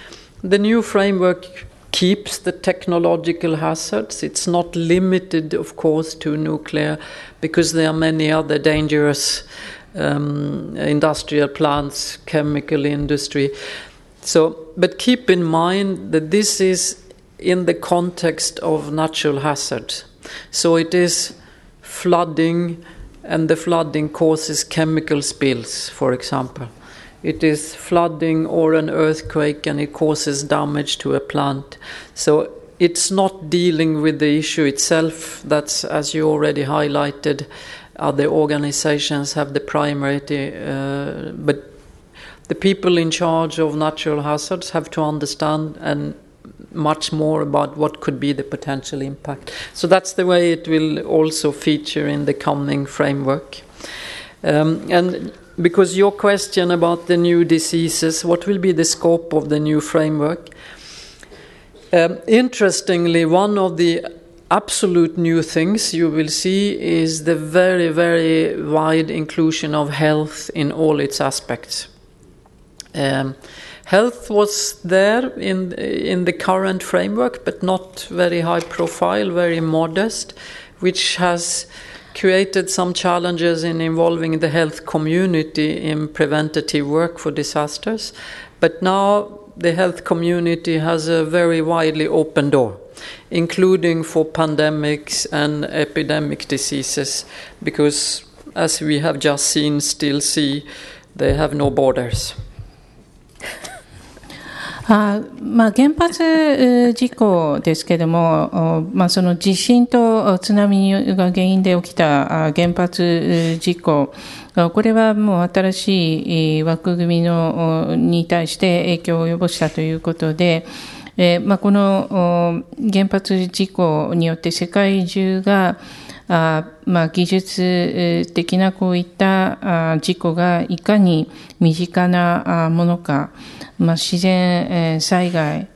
The new framework keeps the technological hazards. It's not limited, of course, to nuclear because there are many other dangerous um, industrial plants, chemical industry. So, but keep in mind that this is in the context of natural hazards. So it is flooding, and the flooding causes chemical spills, for example it is flooding or an earthquake and it causes damage to a plant. So it's not dealing with the issue itself. That's as you already highlighted. Other organizations have the priority, uh, but the people in charge of natural hazards have to understand and much more about what could be the potential impact. So that's the way it will also feature in the coming framework. Um, and because your question about the new diseases, what will be the scope of the new framework? Um, interestingly, one of the absolute new things you will see is the very, very wide inclusion of health in all its aspects. Um, health was there in in the current framework, but not very high profile, very modest, which has created some challenges in involving the health community in preventative work for disasters, but now the health community has a very widely open door, including for pandemics and epidemic diseases, because as we have just seen, still see, they have no borders. あまあ、原発事故ですけれども、まあ、その地震と津波が原因で起きた原発事故、これはもう新しい枠組みのに対して影響を及ぼしたということで、えまあ、この原発事故によって世界中が、あまあ、技術的なこういった事故がいかに身近なものか、まあ、自然災害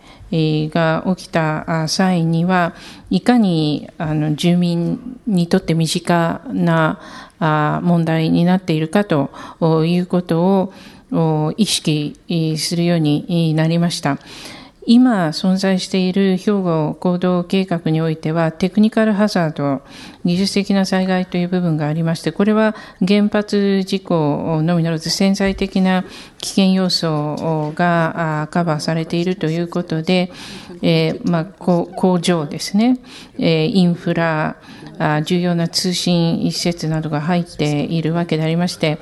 が起きた際にはいかにあの住民にとって身近な問題になっているかということを意識するようになりました。今存在している兵庫行動計画においてはテクニカルハザード、技術的な災害という部分がありまして、これは原発事故のみならず潜在的な危険要素がカバーされているということで、えー、まあ、工場ですね、えインフラ、重要な通信施設などが入っているわけでありまして、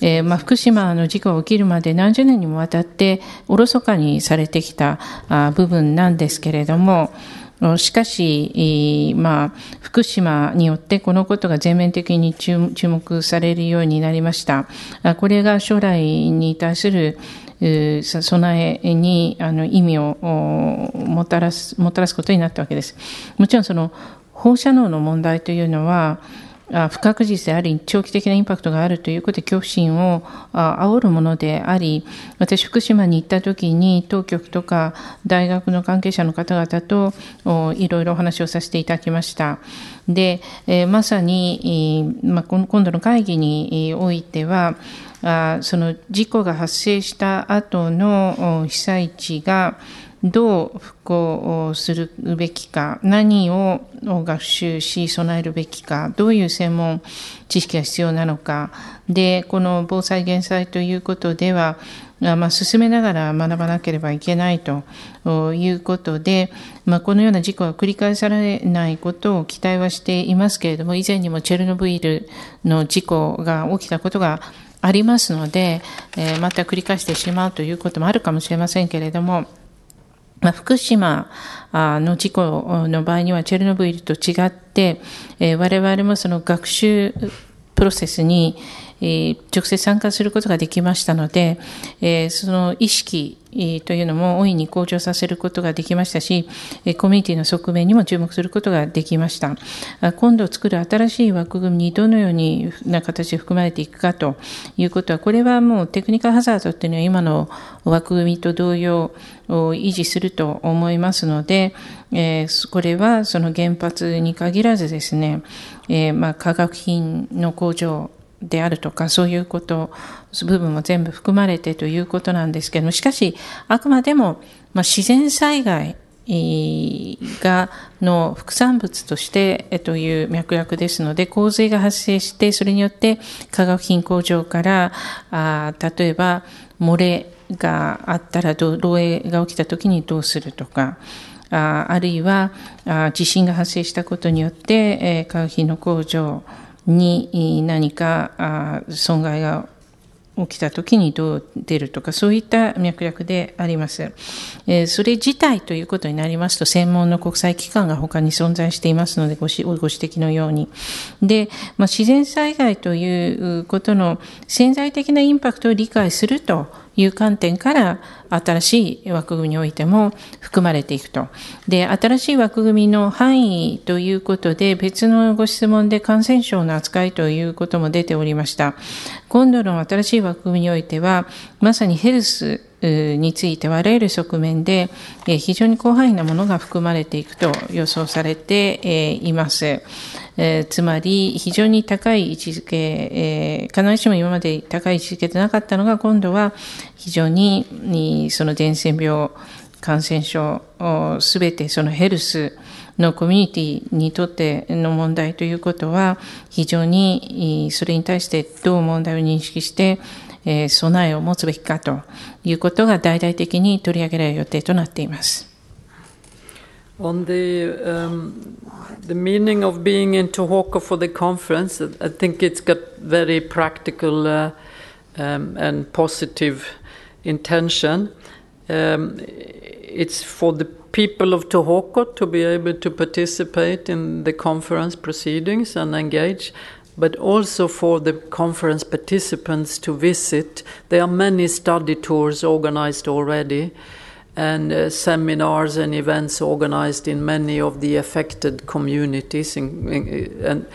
えー、まあ、福島の事故が起きるまで何十年にもわたっておろそかにされてきた部分なんですけれども、しかし、まあ、福島によってこのことが全面的に注目されるようになりました。これが将来に対する備えにあの意味をもたらすもたらすことになったわけです。もちろんその放射能の問題というのは不確実であり長期的なインパクトがあるということで恐怖心を煽るものであり私福島に行った時に当局とか大学の関係者の方々といろいろお話をさせていただきましたで、えまさに、ま今度の会議においてはあその事故が発生した後の被災地がどう復興をするべきか、何を学習し備えるべきか、どういう専門知識が必要なのか、で、この防災減災ということでは、まあ、進めながら学ばなければいけないということで、まあ、このような事故は繰り返されないことを期待はしていますけれども、以前にもチェルノブイルの事故が起きたことがありますので、えー、また繰り返してしまうということもあるかもしれませんけれども、まあ、福島の事故の場合にはチェルノブイリと違って、えー、我々もその学習プロセスに、えー、直接参加することができましたので、えー、その意識というのも大いに向上させることができましたし、コミュニティの側面にも注目することができました。今度作る新しい枠組みにどのような形で含まれていくかということは、これはもうテクニカルハザードっていうのは今の枠組みと同様を維持すると思いますので、これはその原発に限らずですね、ま化学品の工場であるとかそういうこと部分も全部含まれてということなんですけどもしかしあくまでも、まあ、自然災害がの副産物としてという脈絡ですので洪水が発生してそれによって化学品工場からあ例えば漏れがあったら漏洩が起きた時にどうするとかああるいはあ地震が発生したことによって、えー、化学品の工場に何か損害が起きた時にどう出るとかそういった脈絡であります、えー、それ自体ということになりますと専門の国際機関が他に存在していますのでごしご指摘のようにで、まあ、自然災害ということの潜在的なインパクトを理解するという観点から新しい枠組みにおいても含まれていくと。で、新しい枠組みの範囲ということで別のご質問で感染症の扱いということも出ておりました。今度の新しい枠組みにおいては、まさにヘルスについてはあらゆる側面で非常に広範囲なものが含まれていくと予想されています。つまり非常に高い位置づけ、必ずしも今まで高い位置づけでなかったのが今度は非常にその伝染病、感染症、すべてそのヘルス、のコミュニティにとっての問題ということは、非常にそれに対してどう問題を認識して、え備えを持つべきかということが大々的に取り上げられる予定となっています。On the, um, the meaning of being in Tohoku for the conference, I think it's got very practical uh, um, and positive intention. Um, it's for the people of Tohoku to be able to participate in the conference proceedings and engage, but also for the conference participants to visit. There are many study tours organized already and uh, seminars and events organized in many of the affected communities. In, in, and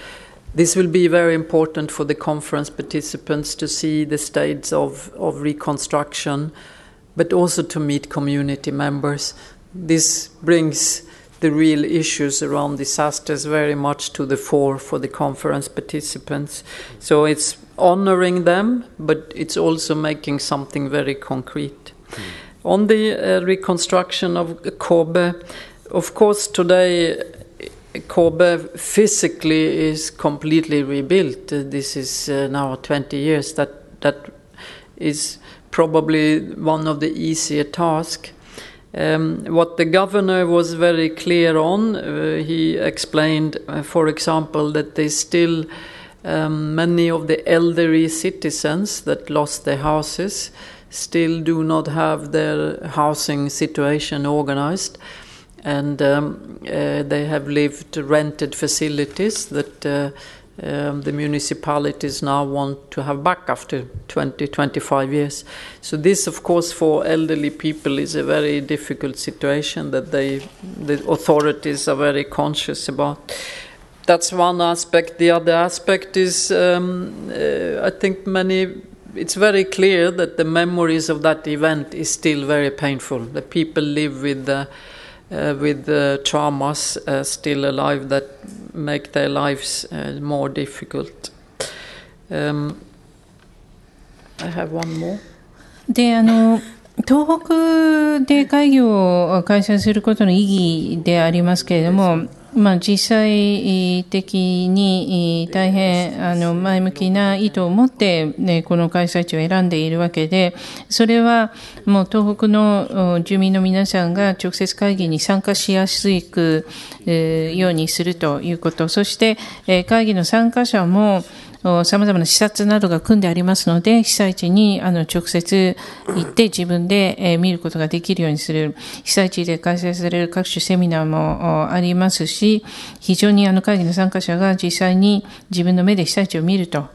this will be very important for the conference participants to see the states of, of reconstruction, but also to meet community members this brings the real issues around disasters very much to the fore for the conference participants. So it's honoring them, but it's also making something very concrete. Mm. On the uh, reconstruction of Kobe, of course, today Kobe physically is completely rebuilt. Uh, this is uh, now 20 years. That that is probably one of the easier tasks. Um, what the governor was very clear on, uh, he explained, uh, for example, that they still, um, many of the elderly citizens that lost their houses, still do not have their housing situation organized. And um, uh, they have lived rented facilities that uh, um, the municipalities now want to have back after 20, 25 years. So this, of course, for elderly people is a very difficult situation that they, the authorities are very conscious about. That's one aspect. The other aspect is, um, uh, I think many. It's very clear that the memories of that event is still very painful. The people live with the uh, with traumas uh, still alive that make their lives uh, more difficult. Um, I have one more. であの東北で会議を開催することの意義でありますけれども、まあ、実際的に大変あの前向きな意図を持って、ね、この開催地を選んでいるわけで、それはもう東北の住民の皆さんが直接会議に参加しやすいくようにするということ、そして会議の参加者も、様々な視察などが組んでありますので、被災地にあの直接行って自分で、え見ることができるようにする。被災地で開催される各種セミナーもありますし、非常にあの会議の参加者が実際に自分の目で被災地を見ると、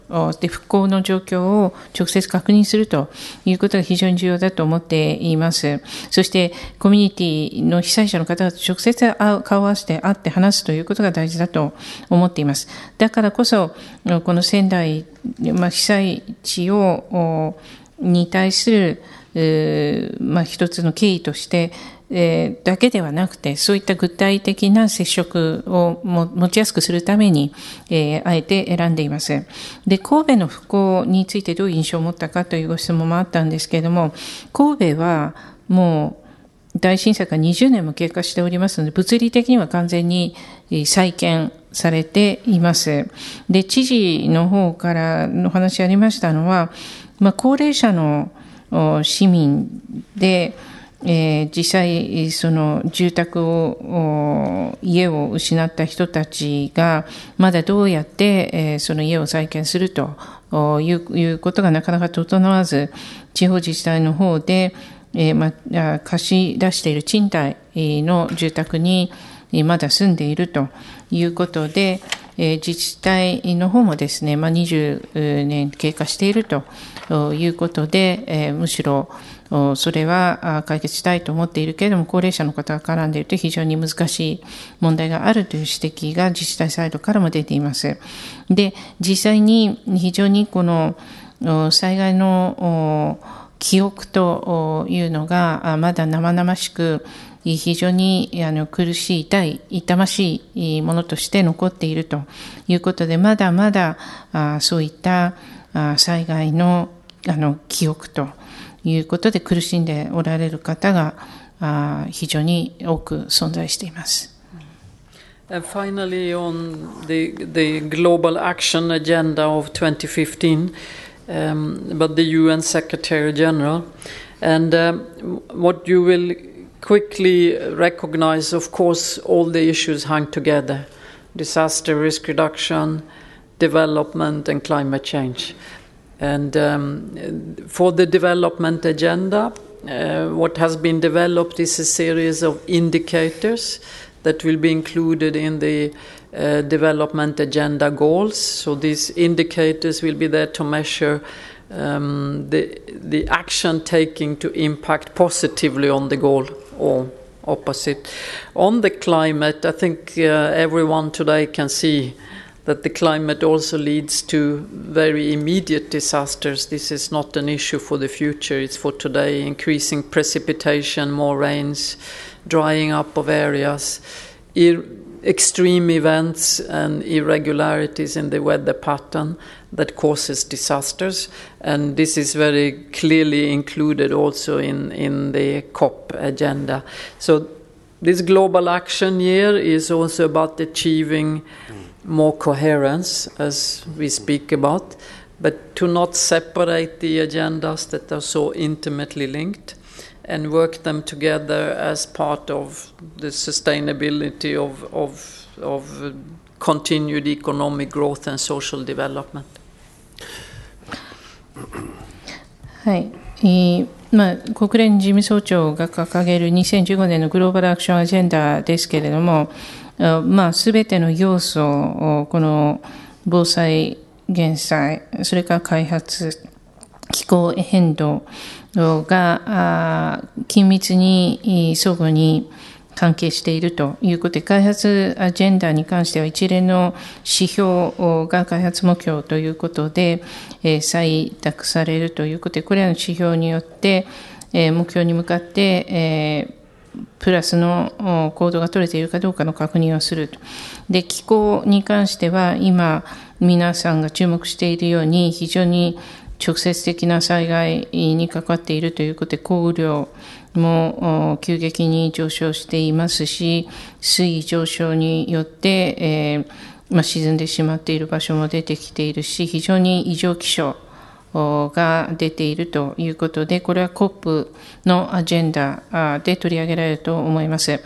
で復興の状況を直接確認するということが非常に重要だと思っています。そしてコミュニティの被災者の方々と直接会う顔を合わせて会って話すということが大事だと思っています。だからこそ、このセ仙台、まあ、被災地をに対する、えー、まあ、一つの経緯として、えー、だけではなくて、そういった具体的な接触をも持ちやすくするために、えー、あえて選んでいます。で、神戸の復興についてどういう印象を持ったかというご質問もあったんですけれども、神戸はもう、大震災が20年も経過しておりますので、物理的には完全に再建されています。で、知事の方からの話ありましたのは、まあ、高齢者の市民で、えー、実際、その住宅を、家を失った人たちが、まだどうやって、えー、その家を再建するということがなかなか整わず、地方自治体の方で、えーま貸し出している賃貸の住宅にまだ住んでいるということで、え自治体の方もですね、まあ、20年経過しているということで、えむしろそれは解決したいと思っているけれども、高齢者の方が絡んでいると非常に難しい問題があるという指摘が自治体サイドからも出ています。で、実際に非常にこの災害の記憶というのがまだ生々しく非常にあの苦しい、痛い、痛ましいものとして残っているということで、まだまだあそういったあ災害のあの記憶ということで苦しんでおられる方があ非常に多く存在しています。And finally, on the, the global action agenda of 2015, um, but the UN Secretary General, and um, what you will quickly recognize, of course, all the issues hang together disaster risk reduction, development, and climate change. And um, for the development agenda, uh, what has been developed is a series of indicators that will be included in the uh, development agenda goals. So these indicators will be there to measure um, the, the action taking to impact positively on the goal or opposite. On the climate, I think uh, everyone today can see that the climate also leads to very immediate disasters. This is not an issue for the future, it's for today. Increasing precipitation, more rains, drying up of areas, ir- extreme events, and irregularities in the weather pattern that causes disasters. And this is very clearly included also in, in the COP agenda. So this global action year is also about achieving more coherence, as we speak about, but to not separate the agendas that are so intimately linked and work them together as part of the sustainability of, of, of continued economic growth and social development. はい、えーまあ、国連事務総長が掲げる2015年のグローバルアクションアジェンダですけれども、まあ、すべての要素を、この防災、減災、それから開発、気候変動が緊密に相互に関係しているということで、開発アジェンダに関しては一連の指標が開発目標ということで、えー、採択されるということで、これらの指標によって、えー、目標に向かって、えープラスの行動が取れているかどうかの確認をすると。で、気候に関しては、今、皆さんが注目しているように、非常に直接的な災害にかかっているということで、降雨量も急激に上昇していますし、水位上昇によって、えー、まあ、沈んでしまっている場所も出てきているし、非常に異常気象が出ているということで、これは COP のアジェンダで取り上げられると思います。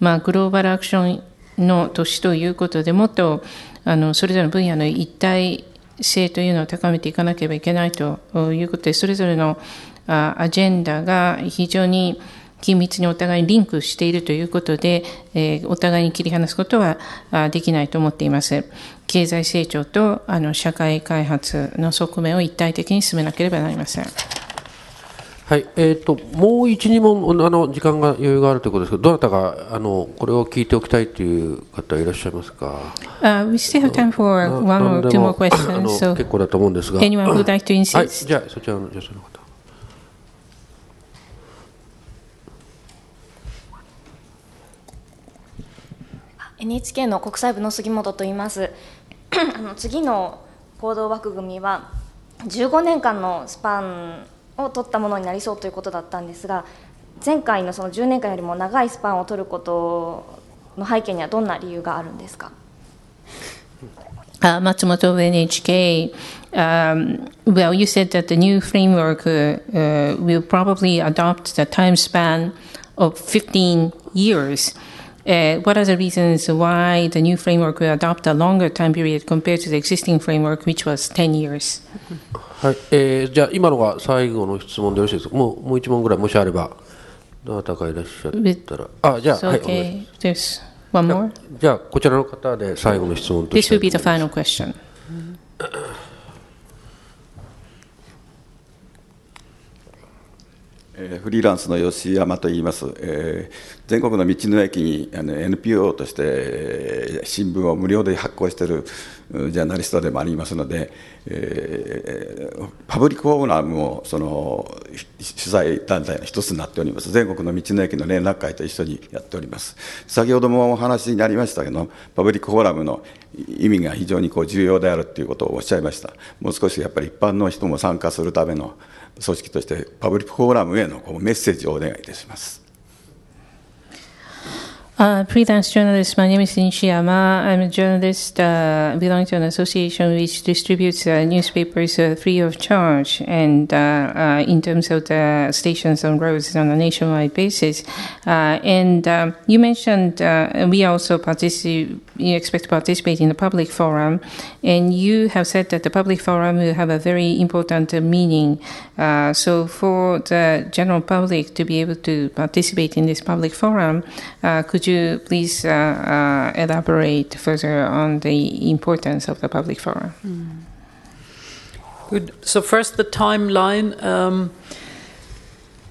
まあ、グローバルアクションの年ということでもっとあのそれぞれの分野の一体性というのを高めていかなければいけないということで、それぞれのアジェンダが非常に緊密にお互いにリンクしているということで、えお互いに切り離すことはできないと思っています。経済成長とあの社会開発の側面を一体的に進めなければなりません。はい、えーと、もう1、2問あの時間が余裕があるということですけど、どなたがあのこれを聞いておきたいという方いらっしゃいますか、結構だと思うんですが、n はい、じゃあ、そちらの女性の方。NHK の国際部の杉本と言います。あの次の行動枠組みは15年間のスパンを取ったものになりそうということだったんですが前回のその10年間よりも長いスパンを取ることの背景にはどんな理由があるんですか Uh, m a NHK, um, well, you said that the new framework uh, will probably adopt the time span of 15 years. Uh, what are the reasons why the new framework will adopt a longer time period compared to the existing framework, which was 10 years? はいえー、じゃあ、今のが最後の質問でよろしいですか、もうもう一問ぐらい、もしあれば、どなたかいらっしゃったら、あじゃあ、okay. Eh, はい、お願いします。One will be the final question. えー、フリーランスの吉山といいます、えー、全国の道の駅にあの NPO として、新聞を無料で発行しているジャーナリストでもありますので、えー、パブリックフォーラムもその取材団体の一つになっております、全国の道の駅の連絡会と一緒にやっております。先ほどもお話になりましたけど、パブリックフォーラムの意味が非常にこう重要であるということをおっしゃいました、もう少しやっぱり一般の人も参加するための組織として、パブリックフォーラムへのこうメッセージをお願いいたします。Uh, freelance journalist. My name is Nishiyama. I'm a journalist uh, belonging to an association which distributes uh, newspapers uh, free of charge. And uh, uh, in terms of the stations and roads on a nationwide basis. and um, you mentioned we also participate, you expect to participate in the public forum. And you have said that the public forum will have a very important meaning. so for the general public to be able to participate in this public forum, could you please uh, uh, elaborate further on the importance of the public forum? Mm. Good. So, first, the timeline. Um,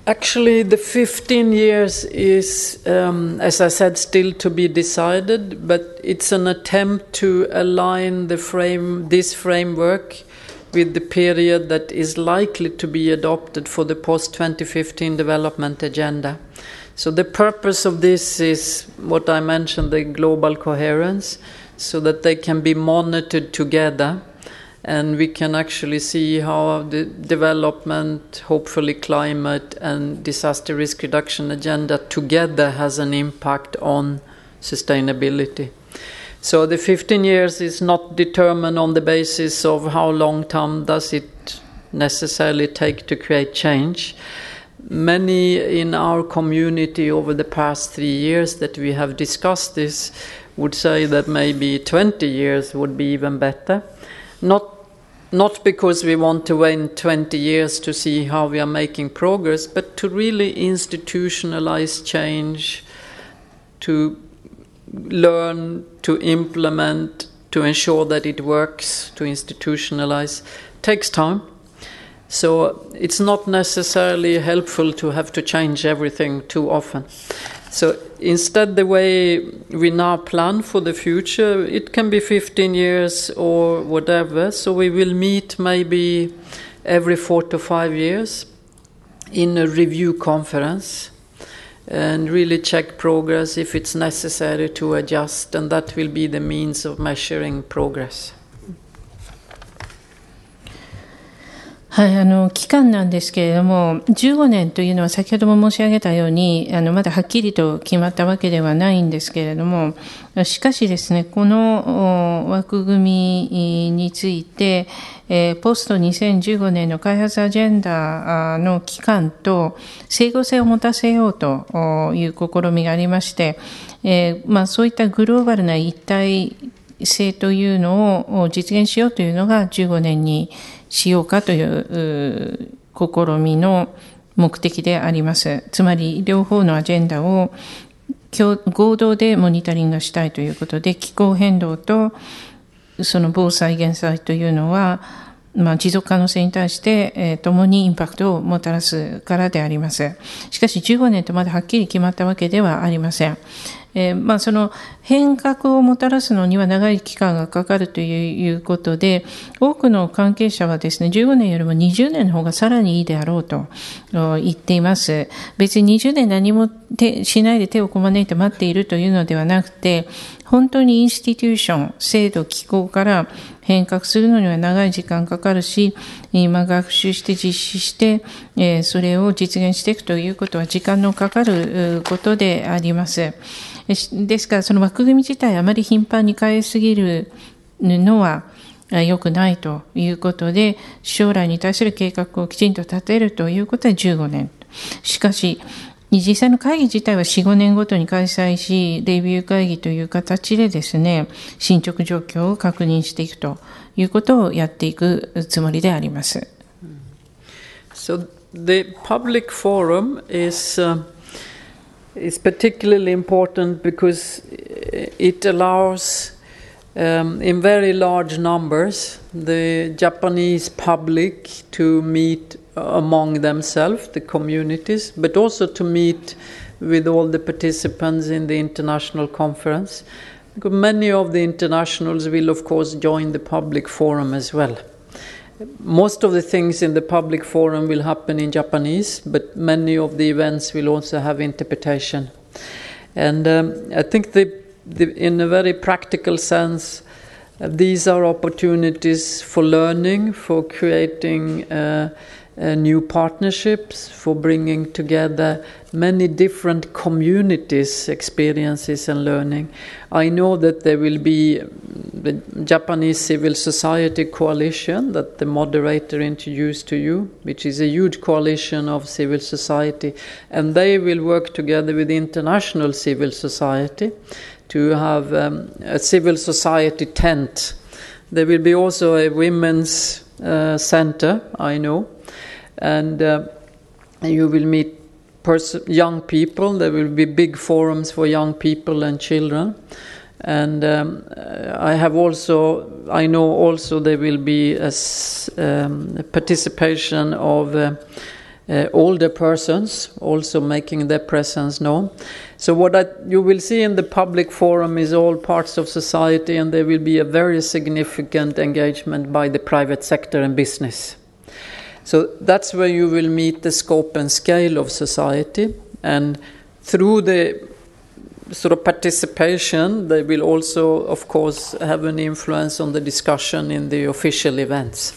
actually, the 15 years is, um, as I said, still to be decided, but it's an attempt to align the frame, this framework with the period that is likely to be adopted for the post 2015 development agenda. So the purpose of this is what I mentioned the global coherence, so that they can be monitored together. And we can actually see how the development, hopefully climate and disaster risk reduction agenda together has an impact on sustainability. So the 15 years is not determined on the basis of how long time does it necessarily take to create change many in our community over the past three years that we have discussed this would say that maybe 20 years would be even better. Not not because we want to wait 20 years to see how we are making progress, but to really institutionalize change, to learn, to implement, to ensure that it works, to institutionalize, takes time. So it's not necessarily helpful to have to change everything too often. So instead, the way we now plan for the future, it can be 15 years or whatever. So we will meet maybe every four to five years in a review conference and really check progress if it's necessary to adjust, and that will be the means of measuring progress. はい、あの期間なんですけれども、15年というのは先ほども申し上げたように、あのまだはっきりと決まったわけではないんですけれども、しかしですね、この枠組みについて、えー、ポスト2015年の開発アジェンダの期間と整合性を持たせようという試みがありまして、えー、まあ、そういったグローバルな一体性というのを実現しようというのが15年にしようかという試みの目的であります。つまり、両方のアジェンダを合同でモニタリングしたいということで、気候変動とその防災減災というのは、まあ、持続可能性に対して、えー、共にインパクトをもたらすからであります。しかし15年とまだはっきり決まったわけではありません。えー、まあ、その変革をもたらすのには長い期間がかかるということで、多くの関係者はですね、15年よりも20年の方がさらにいいであろうと言っています。別に20年何もしないで手をこまねいて待っているというのではなくて、本当にインスティテューション、制度、機構から変革するのには長い時間かかるし、今学習して実施して、それを実現していくということは時間のかかることであります。ですから、その枠組み自体あまり頻繁に変えすぎるのは、良くないということで、将来に対する計画をきちんと立てるということは15年。しかし、実際の会議自体は4、5年ごとに開催し、レビュー会議という形でですね、進捗状況を確認していくということをやっていくつもりであります。So the public forum is,、uh, is particularly important because it allows Um, in very large numbers the Japanese public to meet among themselves, the communities, but also to meet with all the participants in the international conference. Because many of the internationals will, of course, join the public forum as well. Most of the things in the public forum will happen in Japanese, but many of the events will also have interpretation. And um, I think the, the, in a very practical sense, uh, these are opportunities for learning, for creating. Uh, uh, new partnerships, for bringing together many different communities' experiences and learning. I know that there will be um, the Japanese Civil Society Coalition that the moderator introduced to you, which is a huge coalition of civil society, and they will work together with international civil society to have um, a civil society tent. There will be also a women's uh, center, I know, and uh, you will meet pers- young people. There will be big forums for young people and children. And um, I have also, I know also there will be a s- um, participation of uh, uh, older persons also making their presence known. So what I, you will see in the public forum is all parts of society, and there will be a very significant engagement by the private sector and business. So that's where you will meet the scope and scale of society, and through the sort of participation, they will also, of course, have an influence on the discussion in the official events.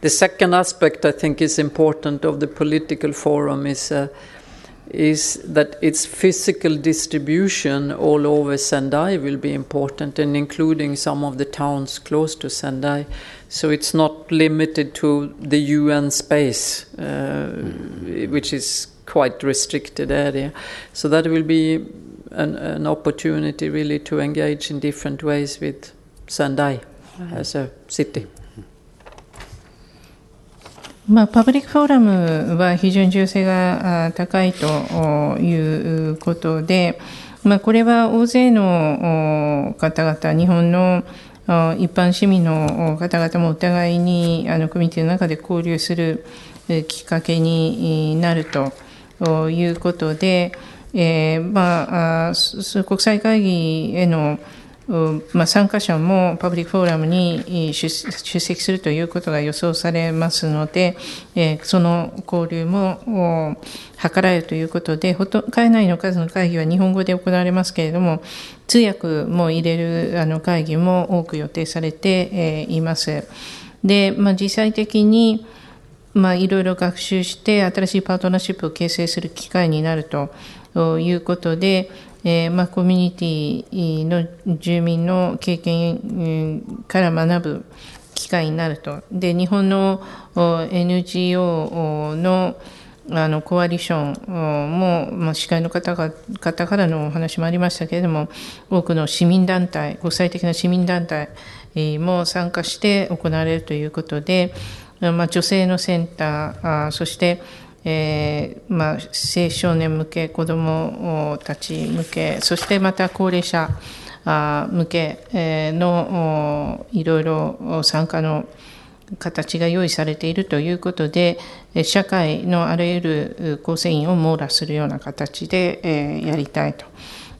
The second aspect I think is important of the political forum is. Uh, is that its physical distribution all over Sendai will be important and including some of the towns close to Sendai. So it's not limited to the UN space, uh, mm. which is quite restricted area. So that will be an, an opportunity really to engage in different ways with Sendai as a city. まあ、パブリックフォーラムは非常に重要性が高いということで、まあ、これは大勢の方々、日本の一般市民の方々もお互いにあのコミュニティの中で交流するきっかけになるということで、えーまあ、国際会議へのまあ、参加者もパブリックフォーラムに出席するということが予想されますので、えその交流も図られるということで、ほと海外の数の会議は日本語で行われますけれども、通訳も入れるあの会議も多く予定されて、います。で、まあ、実際的に、まあ、いろいろ学習して、新しいパートナーシップを形成する機会になるということで、えーまあ、コミュニティの住民の経験から学ぶ機会になると。で日本の NGO のあのコアリションも、まあ、司会の方が方からのお話もありましたけれども多くの市民団体国際的な市民団体も参加して行われるということで、まあ、女性のセンターそしてえー、まあ、青少年向け子どもたち向けそしてまた高齢者向けのいろいろ参加の形が用意されているということで社会のあらゆる構成員を網羅するような形でやりたいと。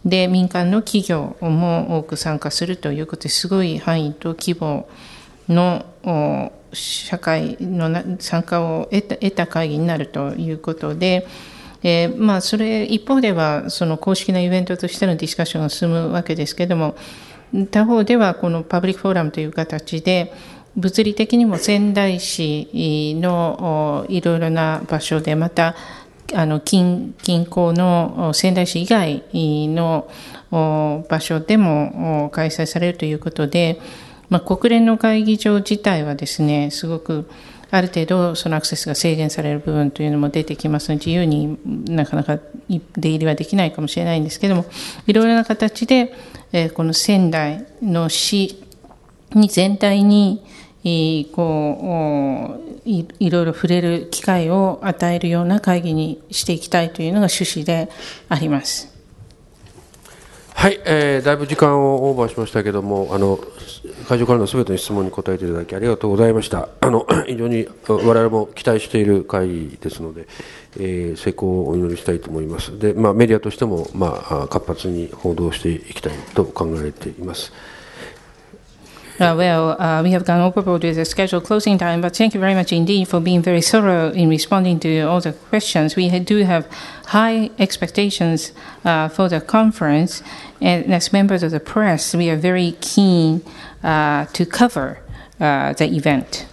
で民間の企業も多く参加するということですごい範囲と規模の社会の参加を得た会議になるということで、えー、まあ、それ一方ではその公式なイベントとしてのディスカッションが進むわけですけれども他方ではこのパブリックフォーラムという形で物理的にも仙台市のいろいろな場所でまたあの近近郊の仙台市以外の場所でも開催されるということで。まあ、国連の会議場自体はですねすごくある程度そのアクセスが制限される部分というのも出てきますので自由になかなか出入りはできないかもしれないんですけどもいろいろな形で、えこの仙台の市に全体にこういろいろ触れる機会を与えるような会議にしていきたいというのが趣旨であります。はい、えー、だいぶ時間をオーバーしましたけれども、あの会場からのすべての質問に答えていただきありがとうございました。あの 非常に我々も期待している会議ですので、えー、成功をお祈りしたいと思います。で、まあメディアとしてもまあ活発に報道していきたいと考えています。Uh, well, uh, we have gone overboard with the scheduled closing time, but thank you very much indeed for being very thorough in responding to all the questions. We do have high expectations uh, for the conference, and as members of the press, we are very keen to cover the event.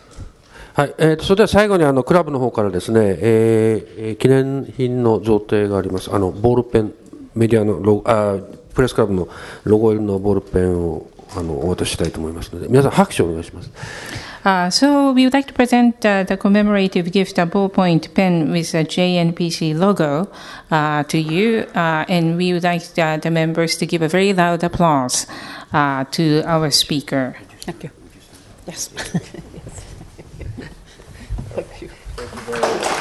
はいえー、とそれでは最後にあのクラブの方からですね、えー、記念品の贈呈がありますあのボールペンメディアのロあプレスクラブのロゴ入りのボールペンをあのお渡ししたいと思いますので皆さん拍手をお願いします。Uh, so we would like to present uh, the commemorative gift, a ballpoint pen with a JNPC logo, uh, to you, uh, and we would like the, uh, the, members to give a very loud applause uh, to our speaker. Thank you. Yes. yes. Thank you. Thank you